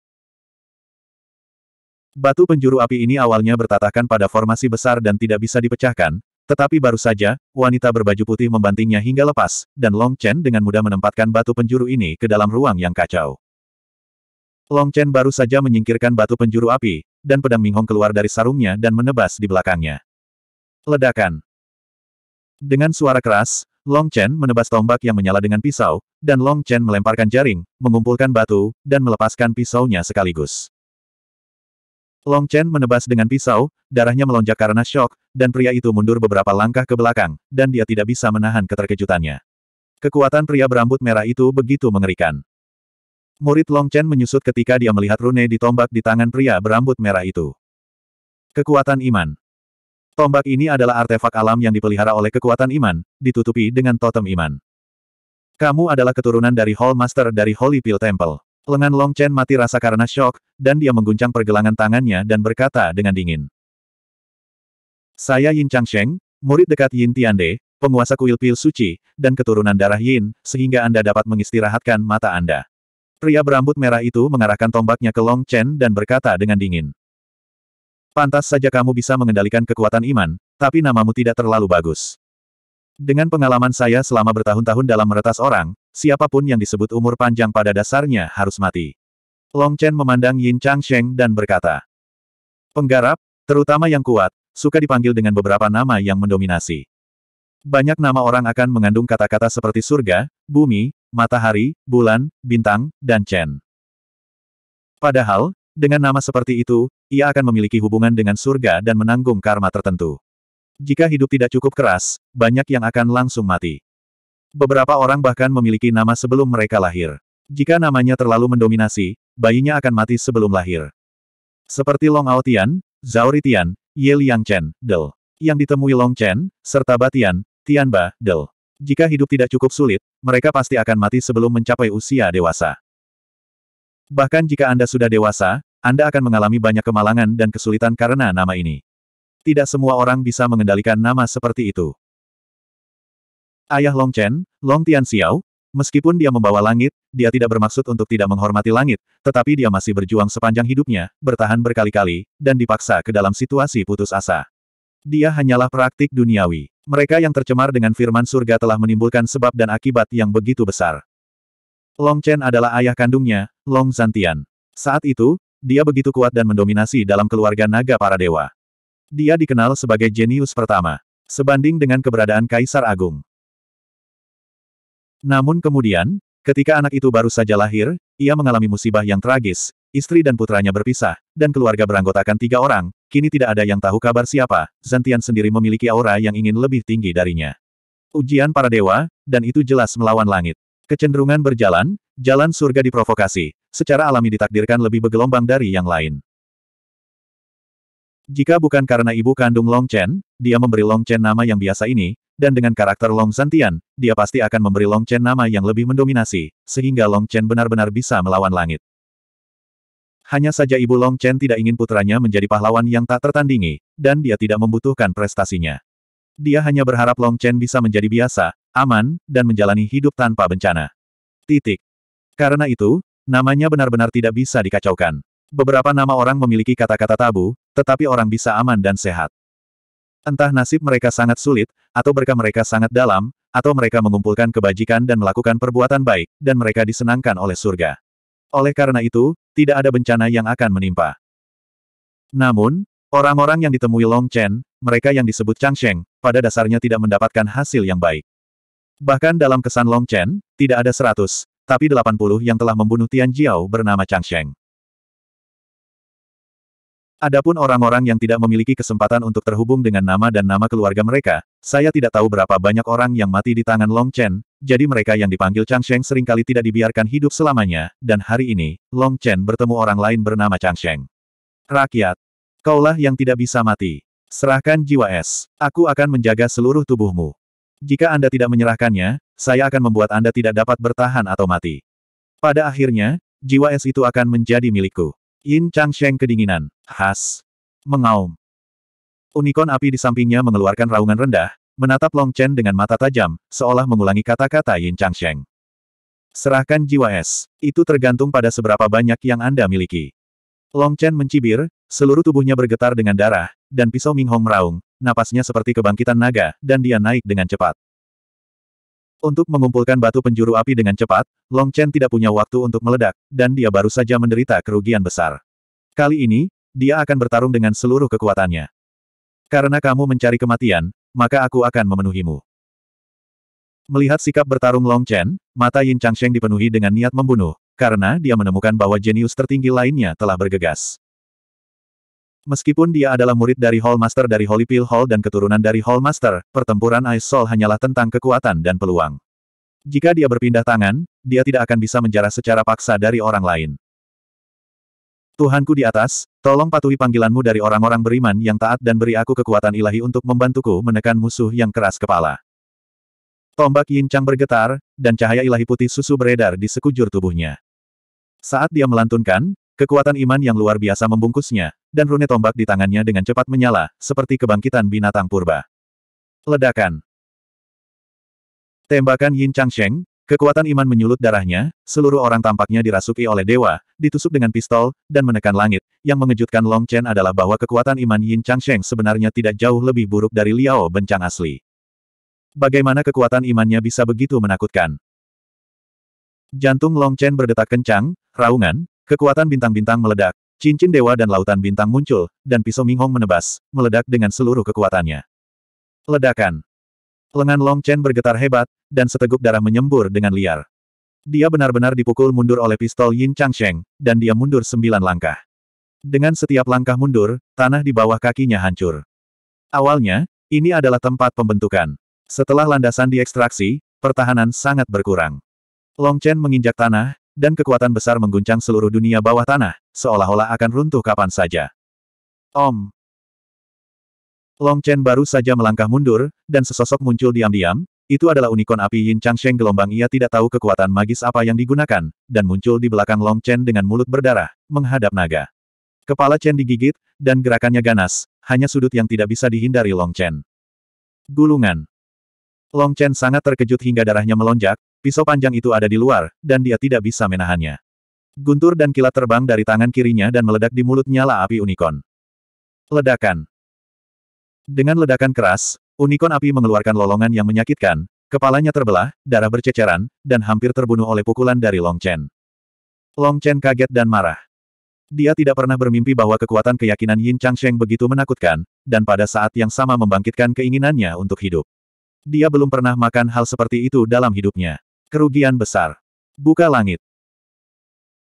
Batu penjuru api ini awalnya bertatahkan pada formasi besar dan tidak bisa dipecahkan, tetapi baru saja, wanita berbaju putih membantingnya hingga lepas, dan Long Chen dengan mudah menempatkan batu penjuru ini ke dalam ruang yang kacau. Long Chen baru saja menyingkirkan batu penjuru api, dan pedang Minghong keluar dari sarungnya dan menebas di belakangnya. Ledakan. Dengan suara keras, Long Chen menebas tombak yang menyala dengan pisau, dan Long Chen melemparkan jaring, mengumpulkan batu, dan melepaskan pisaunya sekaligus. Long Chen menebas dengan pisau, darahnya melonjak karena shock, dan pria itu mundur beberapa langkah ke belakang, dan dia tidak bisa menahan keterkejutannya. Kekuatan pria berambut merah itu begitu mengerikan. Murid Long Chen menyusut ketika dia melihat rune di tombak di tangan pria berambut merah itu. Kekuatan iman. Tombak ini adalah artefak alam yang dipelihara oleh kekuatan iman, ditutupi dengan totem iman. Kamu adalah keturunan dari Hall Master dari Holy Pill Temple. Lengan Long Chen mati rasa karena shock, dan dia mengguncang pergelangan tangannya dan berkata dengan dingin. Saya Yin Chang Sheng, murid dekat Yin Tiande, penguasa kuil pil suci, dan keturunan darah Yin, sehingga Anda dapat mengistirahatkan mata Anda. Pria berambut merah itu mengarahkan tombaknya ke Long Chen dan berkata dengan dingin. Pantas saja kamu bisa mengendalikan kekuatan iman, tapi namamu tidak terlalu bagus. Dengan pengalaman saya selama bertahun-tahun dalam meretas orang, siapapun yang disebut umur panjang pada dasarnya harus mati. Long Chen memandang Yin Chang Sheng dan berkata, Penggarap, terutama yang kuat, suka dipanggil dengan beberapa nama yang mendominasi. Banyak nama orang akan mengandung kata-kata seperti surga, bumi, matahari, bulan, bintang, dan Chen. Padahal, dengan nama seperti itu, ia akan memiliki hubungan dengan surga dan menanggung karma tertentu. Jika hidup tidak cukup keras, banyak yang akan langsung mati. Beberapa orang bahkan memiliki nama sebelum mereka lahir. Jika namanya terlalu mendominasi, bayinya akan mati sebelum lahir. Seperti Long Aotian, Zhao Ritian, Ye Liang Chen, Del. Yang ditemui Long Chen, serta Batian, Tianba, Del. Jika hidup tidak cukup sulit, mereka pasti akan mati sebelum mencapai usia dewasa. Bahkan jika Anda sudah dewasa, Anda akan mengalami banyak kemalangan dan kesulitan karena nama ini. Tidak semua orang bisa mengendalikan nama seperti itu. Ayah Long Chen, Long Tian Xiao, meskipun dia membawa langit, dia tidak bermaksud untuk tidak menghormati langit, tetapi dia masih berjuang sepanjang hidupnya, bertahan berkali-kali, dan dipaksa ke dalam situasi putus asa. Dia hanyalah praktik duniawi. Mereka yang tercemar dengan firman surga telah menimbulkan sebab dan akibat yang begitu besar. Long Chen adalah ayah kandungnya, Long Zantian. Saat itu, dia begitu kuat dan mendominasi dalam keluarga naga para dewa. Dia dikenal sebagai jenius pertama, sebanding dengan keberadaan Kaisar Agung. Namun kemudian, ketika anak itu baru saja lahir, ia mengalami musibah yang tragis, istri dan putranya berpisah, dan keluarga beranggotakan tiga orang, kini tidak ada yang tahu kabar siapa, Zantian sendiri memiliki aura yang ingin lebih tinggi darinya. Ujian para dewa, dan itu jelas melawan langit. Kecenderungan berjalan, jalan surga diprovokasi, secara alami ditakdirkan lebih bergelombang dari yang lain. Jika bukan karena ibu kandung Long Chen, dia memberi Long Chen nama yang biasa ini, dan dengan karakter Long Santian, dia pasti akan memberi Long Chen nama yang lebih mendominasi, sehingga Long Chen benar-benar bisa melawan langit. Hanya saja ibu Long Chen tidak ingin putranya menjadi pahlawan yang tak tertandingi, dan dia tidak membutuhkan prestasinya. Dia hanya berharap Long Chen bisa menjadi biasa, aman, dan menjalani hidup tanpa bencana. Titik. Karena itu, namanya benar-benar tidak bisa dikacaukan. Beberapa nama orang memiliki kata-kata tabu, tetapi orang bisa aman dan sehat. Entah nasib mereka sangat sulit, atau berkah mereka sangat dalam, atau mereka mengumpulkan kebajikan dan melakukan perbuatan baik, dan mereka disenangkan oleh surga. Oleh karena itu, tidak ada bencana yang akan menimpa. Namun, orang-orang yang ditemui Long Chen, mereka yang disebut Changsheng, pada dasarnya tidak mendapatkan hasil yang baik. Bahkan dalam kesan Long Chen, tidak ada seratus, tapi delapan puluh yang telah membunuh Tian Jiao bernama Changsheng. Adapun orang-orang yang tidak memiliki kesempatan untuk terhubung dengan nama dan nama keluarga mereka, saya tidak tahu berapa banyak orang yang mati di tangan Long Chen, jadi mereka yang dipanggil Chang Sheng seringkali tidak dibiarkan hidup selamanya, dan hari ini, Long Chen bertemu orang lain bernama Chang Sheng. Rakyat, kaulah yang tidak bisa mati. Serahkan jiwa es. Aku akan menjaga seluruh tubuhmu. Jika Anda tidak menyerahkannya, saya akan membuat Anda tidak dapat bertahan atau mati. Pada akhirnya, jiwa es itu akan menjadi milikku. Yin Changsheng kedinginan. Has. Mengaum. Unicorn api di sampingnya mengeluarkan raungan rendah, menatap Long Chen dengan mata tajam, seolah mengulangi kata-kata Yin Changsheng. Serahkan jiwa es. Itu tergantung pada seberapa banyak yang Anda miliki. Long Chen mencibir, seluruh tubuhnya bergetar dengan darah, dan pisau Hong meraung, napasnya seperti kebangkitan naga, dan dia naik dengan cepat. Untuk mengumpulkan batu penjuru api dengan cepat, Long Chen tidak punya waktu untuk meledak, dan dia baru saja menderita kerugian besar. Kali ini, dia akan bertarung dengan seluruh kekuatannya. Karena kamu mencari kematian, maka aku akan memenuhimu. Melihat sikap bertarung Long Chen, mata Yin Changsheng dipenuhi dengan niat membunuh, karena dia menemukan bahwa jenius tertinggi lainnya telah bergegas. Meskipun dia adalah murid dari Hall Master dari Holy Pill Hall dan keturunan dari Hall Master, pertempuran Ice Soul hanyalah tentang kekuatan dan peluang. Jika dia berpindah tangan, dia tidak akan bisa menjarah secara paksa dari orang lain. Tuhanku di atas, tolong patuhi panggilanmu dari orang-orang beriman yang taat dan beri aku kekuatan ilahi untuk membantuku menekan musuh yang keras kepala. Tombak Yin Chang bergetar, dan cahaya ilahi putih susu beredar di sekujur tubuhnya. Saat dia melantunkan, kekuatan iman yang luar biasa membungkusnya, dan rune tombak di tangannya dengan cepat menyala, seperti kebangkitan binatang purba. Ledakan. Tembakan Yin Changsheng, kekuatan iman menyulut darahnya, seluruh orang tampaknya dirasuki oleh dewa, ditusuk dengan pistol, dan menekan langit. Yang mengejutkan Long Chen adalah bahwa kekuatan iman Yin Changsheng sebenarnya tidak jauh lebih buruk dari Liao Bencang asli. Bagaimana kekuatan imannya bisa begitu menakutkan? Jantung Long Chen berdetak kencang, raungan, kekuatan bintang-bintang meledak, Cincin dewa dan lautan bintang muncul, dan pisau Minghong menebas, meledak dengan seluruh kekuatannya. Ledakan. Lengan Long Chen bergetar hebat, dan seteguk darah menyembur dengan liar. Dia benar-benar dipukul mundur oleh pistol Yin Changsheng, dan dia mundur sembilan langkah. Dengan setiap langkah mundur, tanah di bawah kakinya hancur. Awalnya, ini adalah tempat pembentukan. Setelah landasan diekstraksi, pertahanan sangat berkurang. Long Chen menginjak tanah, dan kekuatan besar mengguncang seluruh dunia bawah tanah, seolah-olah akan runtuh kapan saja. Om. Long Chen baru saja melangkah mundur, dan sesosok muncul diam-diam, itu adalah unicorn api Yin Chang Sheng gelombang ia tidak tahu kekuatan magis apa yang digunakan, dan muncul di belakang Long Chen dengan mulut berdarah, menghadap naga. Kepala Chen digigit, dan gerakannya ganas, hanya sudut yang tidak bisa dihindari Long Chen. Gulungan. Long Chen sangat terkejut hingga darahnya melonjak, Pisau panjang itu ada di luar, dan dia tidak bisa menahannya. Guntur dan kilat terbang dari tangan kirinya dan meledak di mulut nyala api unicorn. Ledakan. Dengan ledakan keras, unicorn api mengeluarkan lolongan yang menyakitkan, kepalanya terbelah, darah berceceran, dan hampir terbunuh oleh pukulan dari Long Chen. Long Chen kaget dan marah. Dia tidak pernah bermimpi bahwa kekuatan keyakinan Yin Chang Sheng begitu menakutkan, dan pada saat yang sama membangkitkan keinginannya untuk hidup. Dia belum pernah makan hal seperti itu dalam hidupnya. Kerugian besar. Buka langit.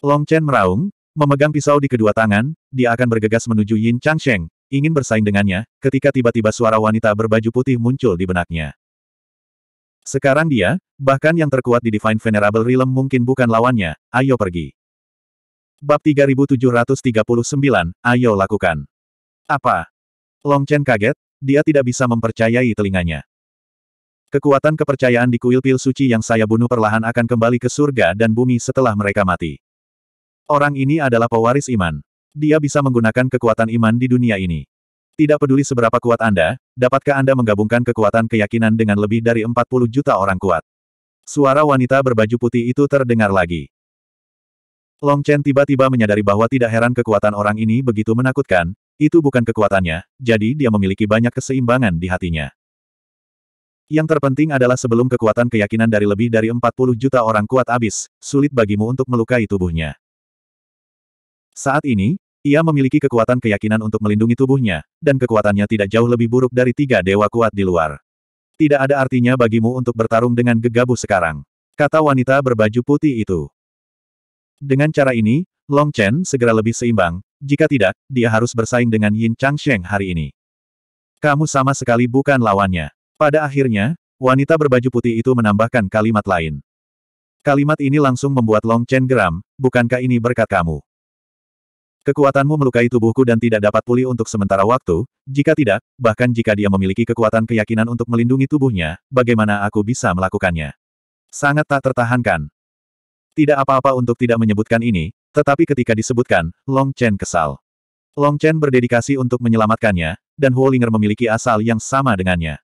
Long Chen meraung, memegang pisau di kedua tangan, dia akan bergegas menuju Yin Changsheng, ingin bersaing dengannya, ketika tiba-tiba suara wanita berbaju putih muncul di benaknya. Sekarang dia, bahkan yang terkuat di Divine Venerable Realm mungkin bukan lawannya, ayo pergi. Bab 3739, ayo lakukan. Apa? Long Chen kaget, dia tidak bisa mempercayai telinganya. Kekuatan kepercayaan di kuil pil suci yang saya bunuh perlahan akan kembali ke surga dan bumi setelah mereka mati. Orang ini adalah pewaris iman. Dia bisa menggunakan kekuatan iman di dunia ini. Tidak peduli seberapa kuat Anda, dapatkah Anda menggabungkan kekuatan keyakinan dengan lebih dari 40 juta orang kuat? Suara wanita berbaju putih itu terdengar lagi. Long Chen tiba-tiba menyadari bahwa tidak heran kekuatan orang ini begitu menakutkan, itu bukan kekuatannya, jadi dia memiliki banyak keseimbangan di hatinya. Yang terpenting adalah sebelum kekuatan keyakinan dari lebih dari 40 juta orang kuat habis, sulit bagimu untuk melukai tubuhnya. Saat ini, ia memiliki kekuatan keyakinan untuk melindungi tubuhnya, dan kekuatannya tidak jauh lebih buruk dari tiga dewa kuat di luar. Tidak ada artinya bagimu untuk bertarung dengan gegabah sekarang, kata wanita berbaju putih itu. Dengan cara ini, Long Chen segera lebih seimbang, jika tidak, dia harus bersaing dengan Yin Changsheng hari ini. Kamu sama sekali bukan lawannya. Pada akhirnya, wanita berbaju putih itu menambahkan kalimat lain. Kalimat ini langsung membuat Long Chen geram, bukankah ini berkat kamu? Kekuatanmu melukai tubuhku dan tidak dapat pulih untuk sementara waktu, jika tidak, bahkan jika dia memiliki kekuatan keyakinan untuk melindungi tubuhnya, bagaimana aku bisa melakukannya? Sangat tak tertahankan. Tidak apa-apa untuk tidak menyebutkan ini, tetapi ketika disebutkan, Long Chen kesal. Long Chen berdedikasi untuk menyelamatkannya, dan Huolinger memiliki asal yang sama dengannya.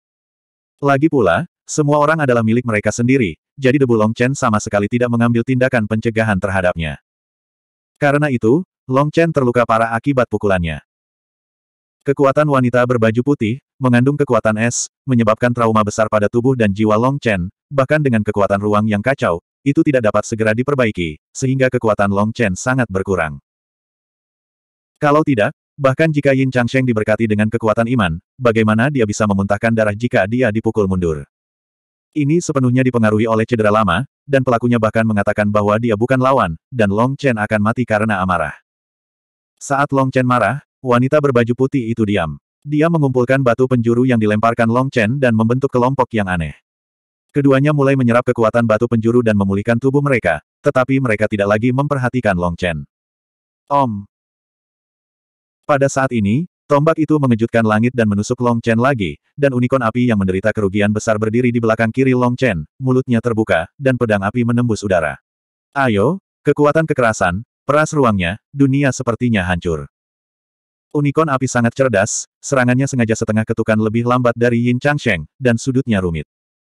Lagi pula, semua orang adalah milik mereka sendiri, jadi debu Long Chen sama sekali tidak mengambil tindakan pencegahan terhadapnya. Karena itu, Long Chen terluka parah akibat pukulannya. Kekuatan wanita berbaju putih, mengandung kekuatan es, menyebabkan trauma besar pada tubuh dan jiwa Long Chen, bahkan dengan kekuatan ruang yang kacau, itu tidak dapat segera diperbaiki, sehingga kekuatan Long Chen sangat berkurang. Kalau tidak, Bahkan jika Yin Changsheng diberkati dengan kekuatan iman, bagaimana dia bisa memuntahkan darah jika dia dipukul mundur? Ini sepenuhnya dipengaruhi oleh cedera lama, dan pelakunya bahkan mengatakan bahwa dia bukan lawan, dan Long Chen akan mati karena amarah. Saat Long Chen marah, wanita berbaju putih itu diam. Dia mengumpulkan batu penjuru yang dilemparkan Long Chen dan membentuk kelompok yang aneh. Keduanya mulai menyerap kekuatan batu penjuru dan memulihkan tubuh mereka, tetapi mereka tidak lagi memperhatikan Long Chen. Om, pada saat ini, tombak itu mengejutkan langit dan menusuk Long Chen lagi, dan unikon api yang menderita kerugian besar berdiri di belakang kiri Long Chen, mulutnya terbuka, dan pedang api menembus udara. Ayo, kekuatan kekerasan, peras ruangnya, dunia sepertinya hancur. Unikon api sangat cerdas, serangannya sengaja setengah ketukan lebih lambat dari Yin Changsheng, dan sudutnya rumit.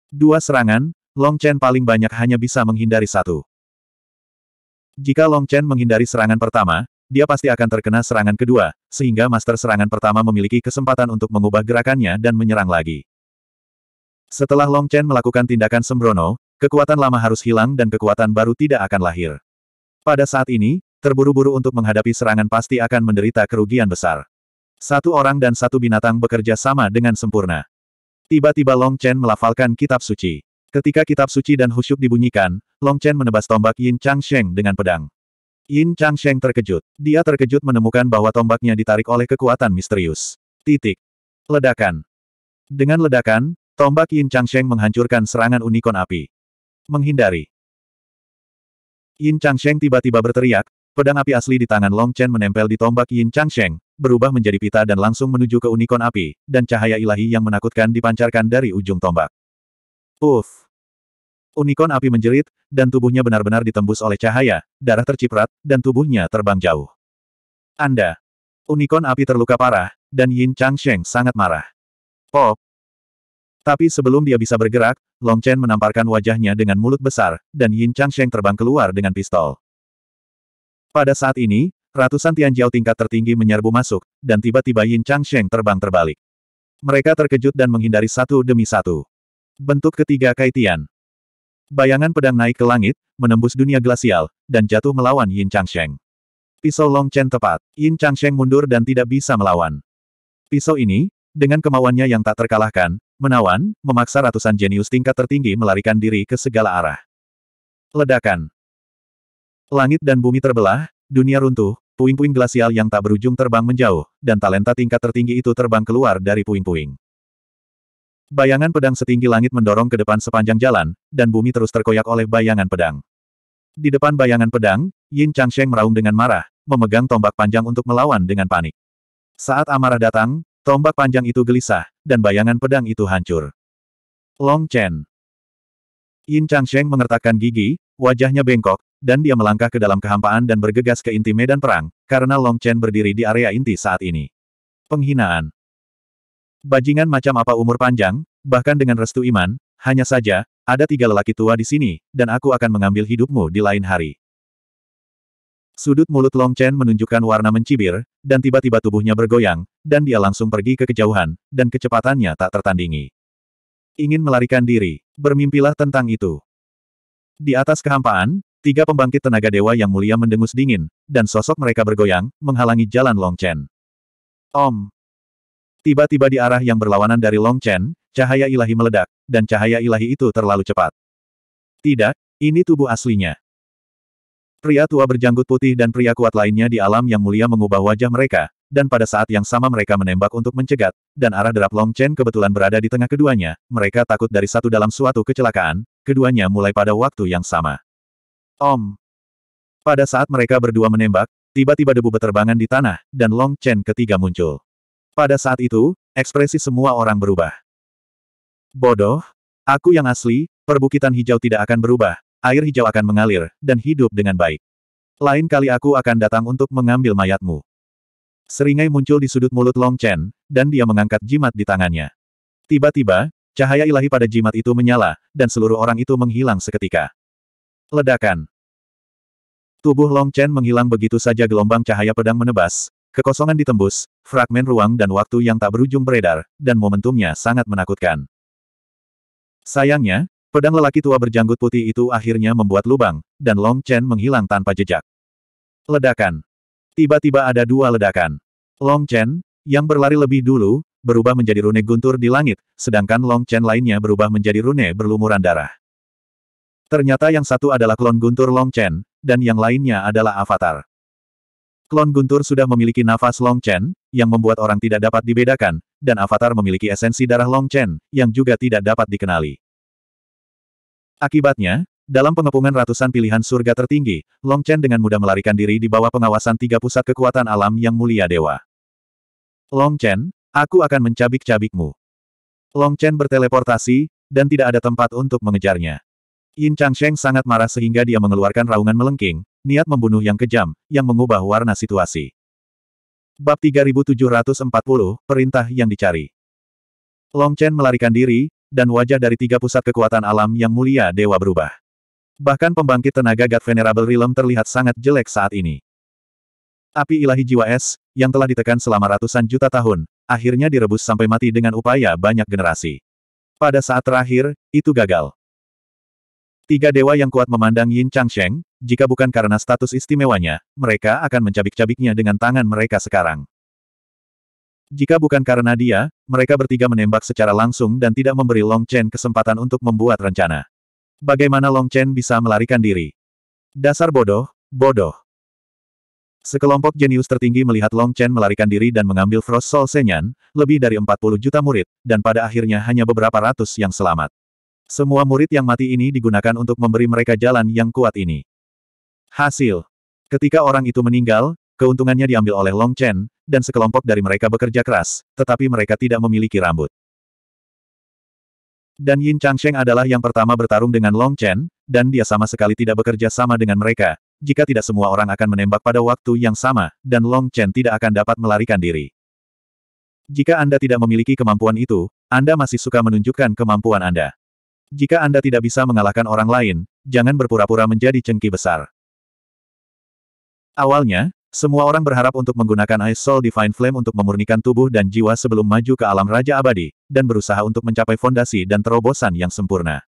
Dua serangan, Long Chen paling banyak hanya bisa menghindari satu. Jika Long Chen menghindari serangan pertama, dia pasti akan terkena serangan kedua, sehingga master serangan pertama memiliki kesempatan untuk mengubah gerakannya dan menyerang lagi. Setelah Long Chen melakukan tindakan sembrono, kekuatan lama harus hilang dan kekuatan baru tidak akan lahir. Pada saat ini, terburu-buru untuk menghadapi serangan pasti akan menderita kerugian besar. Satu orang dan satu binatang bekerja sama dengan sempurna. Tiba-tiba Long Chen melafalkan kitab suci. Ketika kitab suci dan husyuk dibunyikan, Long Chen menebas tombak Yin Chang Sheng dengan pedang. Yin Chang Sheng terkejut. Dia terkejut menemukan bahwa tombaknya ditarik oleh kekuatan misterius. Titik. Ledakan. Dengan ledakan, tombak Yin Chang Sheng menghancurkan serangan unikon api. Menghindari. Yin Chang Sheng tiba-tiba berteriak, pedang api asli di tangan Long Chen menempel di tombak Yin Chang Sheng, berubah menjadi pita dan langsung menuju ke unikon api, dan cahaya ilahi yang menakutkan dipancarkan dari ujung tombak. Uff! Unicorn api menjerit, dan tubuhnya benar-benar ditembus oleh cahaya, darah terciprat, dan tubuhnya terbang jauh. Anda. Unicorn api terluka parah, dan Yin Chang Sheng sangat marah. Pop. Tapi sebelum dia bisa bergerak, Long Chen menamparkan wajahnya dengan mulut besar, dan Yin Chang Sheng terbang keluar dengan pistol. Pada saat ini, ratusan Tianjiao tingkat tertinggi menyerbu masuk, dan tiba-tiba Yin Chang Sheng terbang terbalik. Mereka terkejut dan menghindari satu demi satu. Bentuk ketiga Kaitian. Bayangan pedang naik ke langit, menembus dunia glasial, dan jatuh melawan Yin Changsheng. Pisau Long Chen tepat, Yin Changsheng mundur dan tidak bisa melawan. Pisau ini, dengan kemauannya yang tak terkalahkan, menawan, memaksa ratusan jenius tingkat tertinggi melarikan diri ke segala arah. Ledakan. Langit dan bumi terbelah, dunia runtuh, puing-puing glasial yang tak berujung terbang menjauh, dan talenta tingkat tertinggi itu terbang keluar dari puing-puing. Bayangan pedang setinggi langit mendorong ke depan sepanjang jalan, dan bumi terus terkoyak oleh bayangan pedang. Di depan bayangan pedang, Yin Changsheng meraung dengan marah, memegang tombak panjang untuk melawan dengan panik. Saat amarah datang, tombak panjang itu gelisah, dan bayangan pedang itu hancur. Long Chen. Yin Changsheng mengertakkan gigi, wajahnya bengkok, dan dia melangkah ke dalam kehampaan dan bergegas ke inti medan perang, karena Long Chen berdiri di area inti saat ini. Penghinaan. Bajingan macam apa umur panjang, bahkan dengan restu iman, hanya saja, ada tiga lelaki tua di sini, dan aku akan mengambil hidupmu di lain hari. Sudut mulut Long Chen menunjukkan warna mencibir, dan tiba-tiba tubuhnya bergoyang, dan dia langsung pergi ke kejauhan, dan kecepatannya tak tertandingi. Ingin melarikan diri, bermimpilah tentang itu. Di atas kehampaan, tiga pembangkit tenaga dewa yang mulia mendengus dingin, dan sosok mereka bergoyang, menghalangi jalan Long Chen. Om, Tiba-tiba di arah yang berlawanan dari Long Chen, cahaya ilahi meledak, dan cahaya ilahi itu terlalu cepat. Tidak, ini tubuh aslinya. Pria tua berjanggut putih dan pria kuat lainnya di alam yang mulia mengubah wajah mereka, dan pada saat yang sama mereka menembak untuk mencegat, dan arah derap Long Chen kebetulan berada di tengah keduanya, mereka takut dari satu dalam suatu kecelakaan, keduanya mulai pada waktu yang sama. Om. Pada saat mereka berdua menembak, tiba-tiba debu beterbangan di tanah, dan Long Chen ketiga muncul. Pada saat itu, ekspresi semua orang berubah. Bodoh, aku yang asli, perbukitan hijau tidak akan berubah, air hijau akan mengalir, dan hidup dengan baik. Lain kali aku akan datang untuk mengambil mayatmu. Seringai muncul di sudut mulut Long Chen, dan dia mengangkat jimat di tangannya. Tiba-tiba, cahaya ilahi pada jimat itu menyala, dan seluruh orang itu menghilang seketika. Ledakan. Tubuh Long Chen menghilang begitu saja gelombang cahaya pedang menebas, Kekosongan ditembus, fragmen ruang dan waktu yang tak berujung beredar, dan momentumnya sangat menakutkan. Sayangnya, pedang lelaki tua berjanggut putih itu akhirnya membuat lubang, dan Long Chen menghilang tanpa jejak. Ledakan. Tiba-tiba ada dua ledakan. Long Chen, yang berlari lebih dulu, berubah menjadi rune guntur di langit, sedangkan Long Chen lainnya berubah menjadi rune berlumuran darah. Ternyata yang satu adalah klon guntur Long Chen, dan yang lainnya adalah avatar. Klon Guntur sudah memiliki nafas Long Chen, yang membuat orang tidak dapat dibedakan, dan avatar memiliki esensi darah Long Chen, yang juga tidak dapat dikenali. Akibatnya, dalam pengepungan ratusan pilihan surga tertinggi, Long Chen dengan mudah melarikan diri di bawah pengawasan tiga pusat kekuatan alam yang mulia dewa. Long Chen, aku akan mencabik-cabikmu. Long Chen berteleportasi, dan tidak ada tempat untuk mengejarnya. Yin Changsheng sangat marah sehingga dia mengeluarkan raungan melengking, niat membunuh yang kejam, yang mengubah warna situasi. Bab 3740, Perintah yang dicari. Long Chen melarikan diri, dan wajah dari tiga pusat kekuatan alam yang mulia dewa berubah. Bahkan pembangkit tenaga God Venerable Realm terlihat sangat jelek saat ini. Api ilahi jiwa es, yang telah ditekan selama ratusan juta tahun, akhirnya direbus sampai mati dengan upaya banyak generasi. Pada saat terakhir, itu gagal. Tiga dewa yang kuat memandang Yin Changsheng, jika bukan karena status istimewanya, mereka akan mencabik-cabiknya dengan tangan mereka sekarang. Jika bukan karena dia, mereka bertiga menembak secara langsung dan tidak memberi Long Chen kesempatan untuk membuat rencana. Bagaimana Long Chen bisa melarikan diri? Dasar bodoh, bodoh. Sekelompok jenius tertinggi melihat Long Chen melarikan diri dan mengambil Frost Soul Senyan, lebih dari 40 juta murid, dan pada akhirnya hanya beberapa ratus yang selamat. Semua murid yang mati ini digunakan untuk memberi mereka jalan yang kuat ini. Hasil. Ketika orang itu meninggal, keuntungannya diambil oleh Long Chen, dan sekelompok dari mereka bekerja keras, tetapi mereka tidak memiliki rambut. Dan Yin Changsheng adalah yang pertama bertarung dengan Long Chen, dan dia sama sekali tidak bekerja sama dengan mereka, jika tidak semua orang akan menembak pada waktu yang sama, dan Long Chen tidak akan dapat melarikan diri. Jika Anda tidak memiliki kemampuan itu, Anda masih suka menunjukkan kemampuan Anda. Jika Anda tidak bisa mengalahkan orang lain, jangan berpura-pura menjadi cengki besar. Awalnya, semua orang berharap untuk menggunakan Ice Soul Divine Flame untuk memurnikan tubuh dan jiwa sebelum maju ke alam Raja Abadi, dan berusaha untuk mencapai fondasi dan terobosan yang sempurna.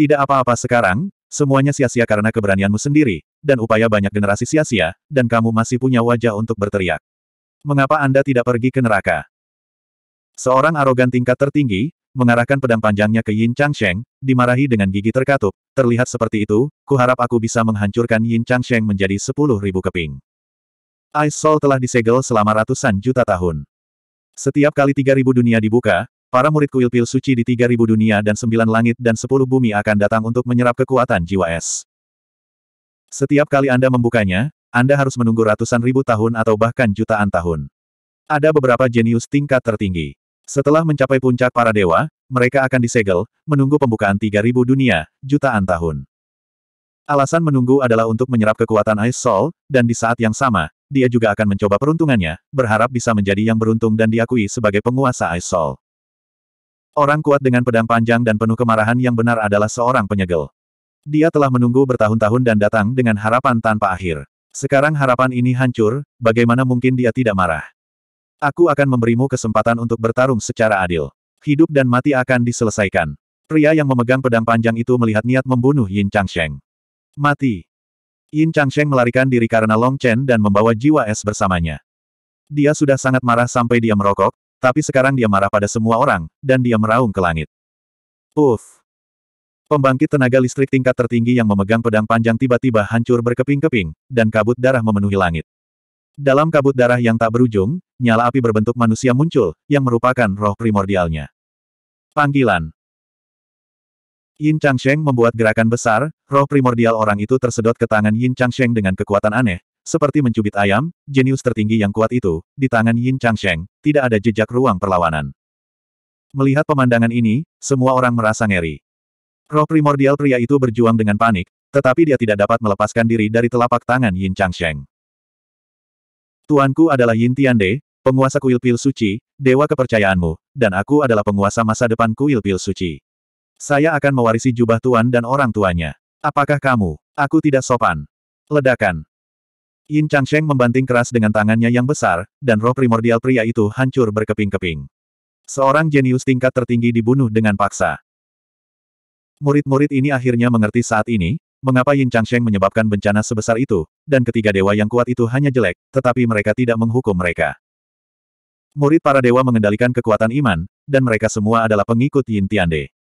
Tidak apa-apa sekarang, semuanya sia-sia karena keberanianmu sendiri, dan upaya banyak generasi sia-sia, dan kamu masih punya wajah untuk berteriak. Mengapa Anda tidak pergi ke neraka? Seorang arogan tingkat tertinggi, mengarahkan pedang panjangnya ke Yin Changsheng, dimarahi dengan gigi terkatup, terlihat seperti itu, kuharap aku bisa menghancurkan Yin Changsheng menjadi sepuluh ribu keping. Ice Soul telah disegel selama ratusan juta tahun. Setiap kali tiga ribu dunia dibuka, para murid kuil pil suci di tiga ribu dunia dan sembilan langit dan sepuluh bumi akan datang untuk menyerap kekuatan jiwa es. Setiap kali Anda membukanya, Anda harus menunggu ratusan ribu tahun atau bahkan jutaan tahun. Ada beberapa jenius tingkat tertinggi. Setelah mencapai puncak para dewa, mereka akan disegel, menunggu pembukaan 3000 dunia, jutaan tahun. Alasan menunggu adalah untuk menyerap kekuatan Ice Soul, dan di saat yang sama, dia juga akan mencoba peruntungannya, berharap bisa menjadi yang beruntung dan diakui sebagai penguasa Ice Soul. Orang kuat dengan pedang panjang dan penuh kemarahan yang benar adalah seorang penyegel. Dia telah menunggu bertahun-tahun dan datang dengan harapan tanpa akhir. Sekarang harapan ini hancur, bagaimana mungkin dia tidak marah? Aku akan memberimu kesempatan untuk bertarung secara adil. Hidup dan mati akan diselesaikan. Pria yang memegang pedang panjang itu melihat niat membunuh Yin Changsheng. Mati. Yin Changsheng melarikan diri karena Long Chen dan membawa jiwa es bersamanya. Dia sudah sangat marah sampai dia merokok, tapi sekarang dia marah pada semua orang, dan dia meraung ke langit. Uff. Pembangkit tenaga listrik tingkat tertinggi yang memegang pedang panjang tiba-tiba hancur berkeping-keping, dan kabut darah memenuhi langit. Dalam kabut darah yang tak berujung, nyala api berbentuk manusia muncul, yang merupakan roh primordialnya. Panggilan Yin Changsheng membuat gerakan besar, roh primordial orang itu tersedot ke tangan Yin Changsheng dengan kekuatan aneh, seperti mencubit ayam, jenius tertinggi yang kuat itu, di tangan Yin Changsheng, tidak ada jejak ruang perlawanan. Melihat pemandangan ini, semua orang merasa ngeri. Roh primordial pria itu berjuang dengan panik, tetapi dia tidak dapat melepaskan diri dari telapak tangan Yin Changsheng. Tuanku adalah Yin Tiande, penguasa kuil pil suci, dewa kepercayaanmu, dan aku adalah penguasa masa depan kuil pil suci. Saya akan mewarisi jubah tuan dan orang tuanya. Apakah kamu? Aku tidak sopan. Ledakan. Yin Changsheng membanting keras dengan tangannya yang besar, dan roh primordial pria itu hancur berkeping-keping. Seorang jenius tingkat tertinggi dibunuh dengan paksa. Murid-murid ini akhirnya mengerti saat ini, mengapa Yin Changsheng menyebabkan bencana sebesar itu, dan ketiga dewa yang kuat itu hanya jelek, tetapi mereka tidak menghukum mereka. Murid para dewa mengendalikan kekuatan iman, dan mereka semua adalah pengikut Yin Tiande.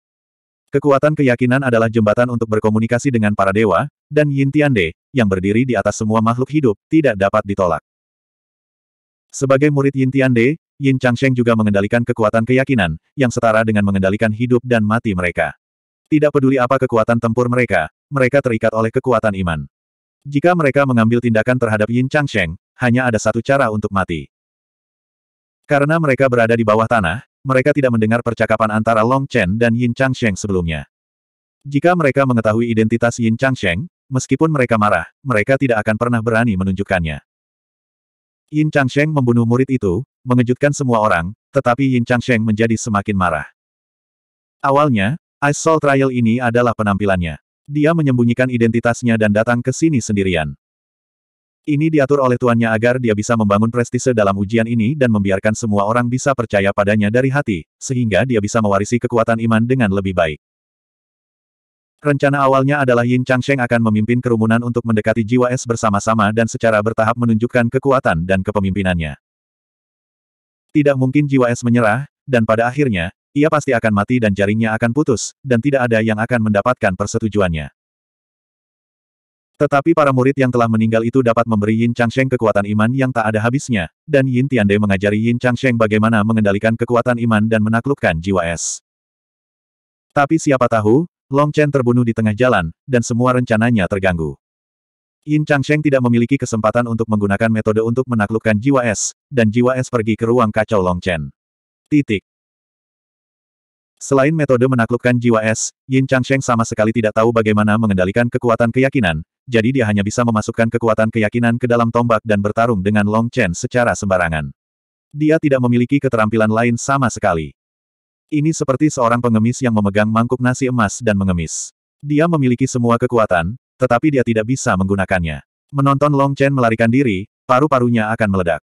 Kekuatan keyakinan adalah jembatan untuk berkomunikasi dengan para dewa, dan Yin Tiande, yang berdiri di atas semua makhluk hidup, tidak dapat ditolak. Sebagai murid Yin Tiande, Yin Changsheng juga mengendalikan kekuatan keyakinan, yang setara dengan mengendalikan hidup dan mati mereka. Tidak peduli apa kekuatan tempur mereka, mereka terikat oleh kekuatan iman. Jika mereka mengambil tindakan terhadap Yin Changsheng, hanya ada satu cara untuk mati. Karena mereka berada di bawah tanah, mereka tidak mendengar percakapan antara Long Chen dan Yin Changsheng sebelumnya. Jika mereka mengetahui identitas Yin Changsheng, meskipun mereka marah, mereka tidak akan pernah berani menunjukkannya. Yin Changsheng membunuh murid itu, mengejutkan semua orang, tetapi Yin Changsheng menjadi semakin marah. Awalnya, Ice Soul Trial ini adalah penampilannya. Dia menyembunyikan identitasnya dan datang ke sini sendirian. Ini diatur oleh tuannya agar dia bisa membangun prestise dalam ujian ini dan membiarkan semua orang bisa percaya padanya dari hati, sehingga dia bisa mewarisi kekuatan iman dengan lebih baik. Rencana awalnya adalah Yin Changsheng akan memimpin kerumunan untuk mendekati jiwa es bersama-sama dan secara bertahap menunjukkan kekuatan dan kepemimpinannya. Tidak mungkin jiwa es menyerah, dan pada akhirnya, ia pasti akan mati dan jaringnya akan putus, dan tidak ada yang akan mendapatkan persetujuannya. Tetapi para murid yang telah meninggal itu dapat memberi Yin Changsheng kekuatan iman yang tak ada habisnya, dan Yin Tiande mengajari Yin Changsheng bagaimana mengendalikan kekuatan iman dan menaklukkan jiwa es. Tapi siapa tahu, Long Chen terbunuh di tengah jalan, dan semua rencananya terganggu. Yin Changsheng tidak memiliki kesempatan untuk menggunakan metode untuk menaklukkan jiwa es, dan jiwa es pergi ke ruang kacau Long Chen. Titik. Selain metode menaklukkan jiwa es, Yin Changsheng sama sekali tidak tahu bagaimana mengendalikan kekuatan keyakinan, jadi dia hanya bisa memasukkan kekuatan keyakinan ke dalam tombak dan bertarung dengan Long Chen secara sembarangan. Dia tidak memiliki keterampilan lain sama sekali. Ini seperti seorang pengemis yang memegang mangkuk nasi emas dan mengemis. Dia memiliki semua kekuatan, tetapi dia tidak bisa menggunakannya. Menonton Long Chen melarikan diri, paru-parunya akan meledak.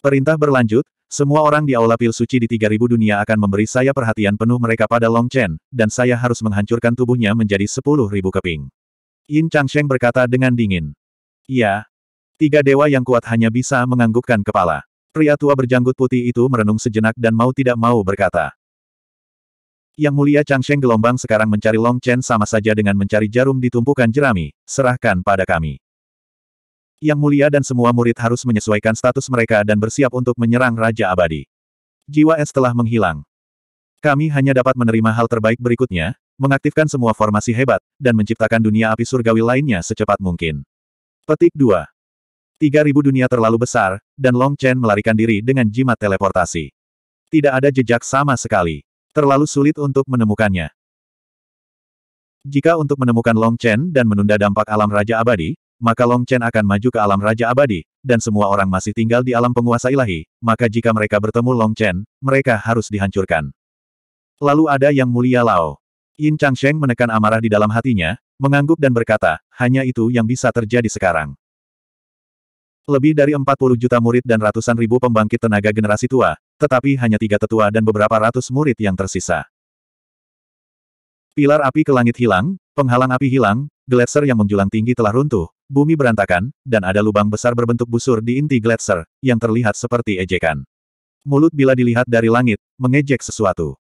Perintah berlanjut, semua orang di Aula Pil Suci di 3000 dunia akan memberi saya perhatian penuh mereka pada Long Chen, dan saya harus menghancurkan tubuhnya menjadi 10.000 keping. Yin Changsheng berkata dengan dingin. Iya. Tiga dewa yang kuat hanya bisa menganggukkan kepala. Pria tua berjanggut putih itu merenung sejenak dan mau tidak mau berkata. Yang mulia Changsheng gelombang sekarang mencari Long Chen sama saja dengan mencari jarum di tumpukan jerami, serahkan pada kami. Yang mulia dan semua murid harus menyesuaikan status mereka dan bersiap untuk menyerang Raja Abadi. Jiwa es telah menghilang. Kami hanya dapat menerima hal terbaik berikutnya, mengaktifkan semua formasi hebat, dan menciptakan dunia api surgawi lainnya secepat mungkin. Petik 2. 3000 dunia terlalu besar, dan Long Chen melarikan diri dengan jimat teleportasi. Tidak ada jejak sama sekali. Terlalu sulit untuk menemukannya. Jika untuk menemukan Long Chen dan menunda dampak alam Raja Abadi, maka Long Chen akan maju ke alam Raja Abadi, dan semua orang masih tinggal di alam penguasa ilahi, maka jika mereka bertemu Long Chen, mereka harus dihancurkan. Lalu ada Yang Mulia Lao. Yin Changsheng menekan amarah di dalam hatinya, mengangguk dan berkata, hanya itu yang bisa terjadi sekarang. Lebih dari 40 juta murid dan ratusan ribu pembangkit tenaga generasi tua, tetapi hanya tiga tetua dan beberapa ratus murid yang tersisa. Pilar api ke langit hilang, penghalang api hilang, gletser yang menjulang tinggi telah runtuh, bumi berantakan, dan ada lubang besar berbentuk busur di inti gletser, yang terlihat seperti ejekan. Mulut bila dilihat dari langit, mengejek sesuatu.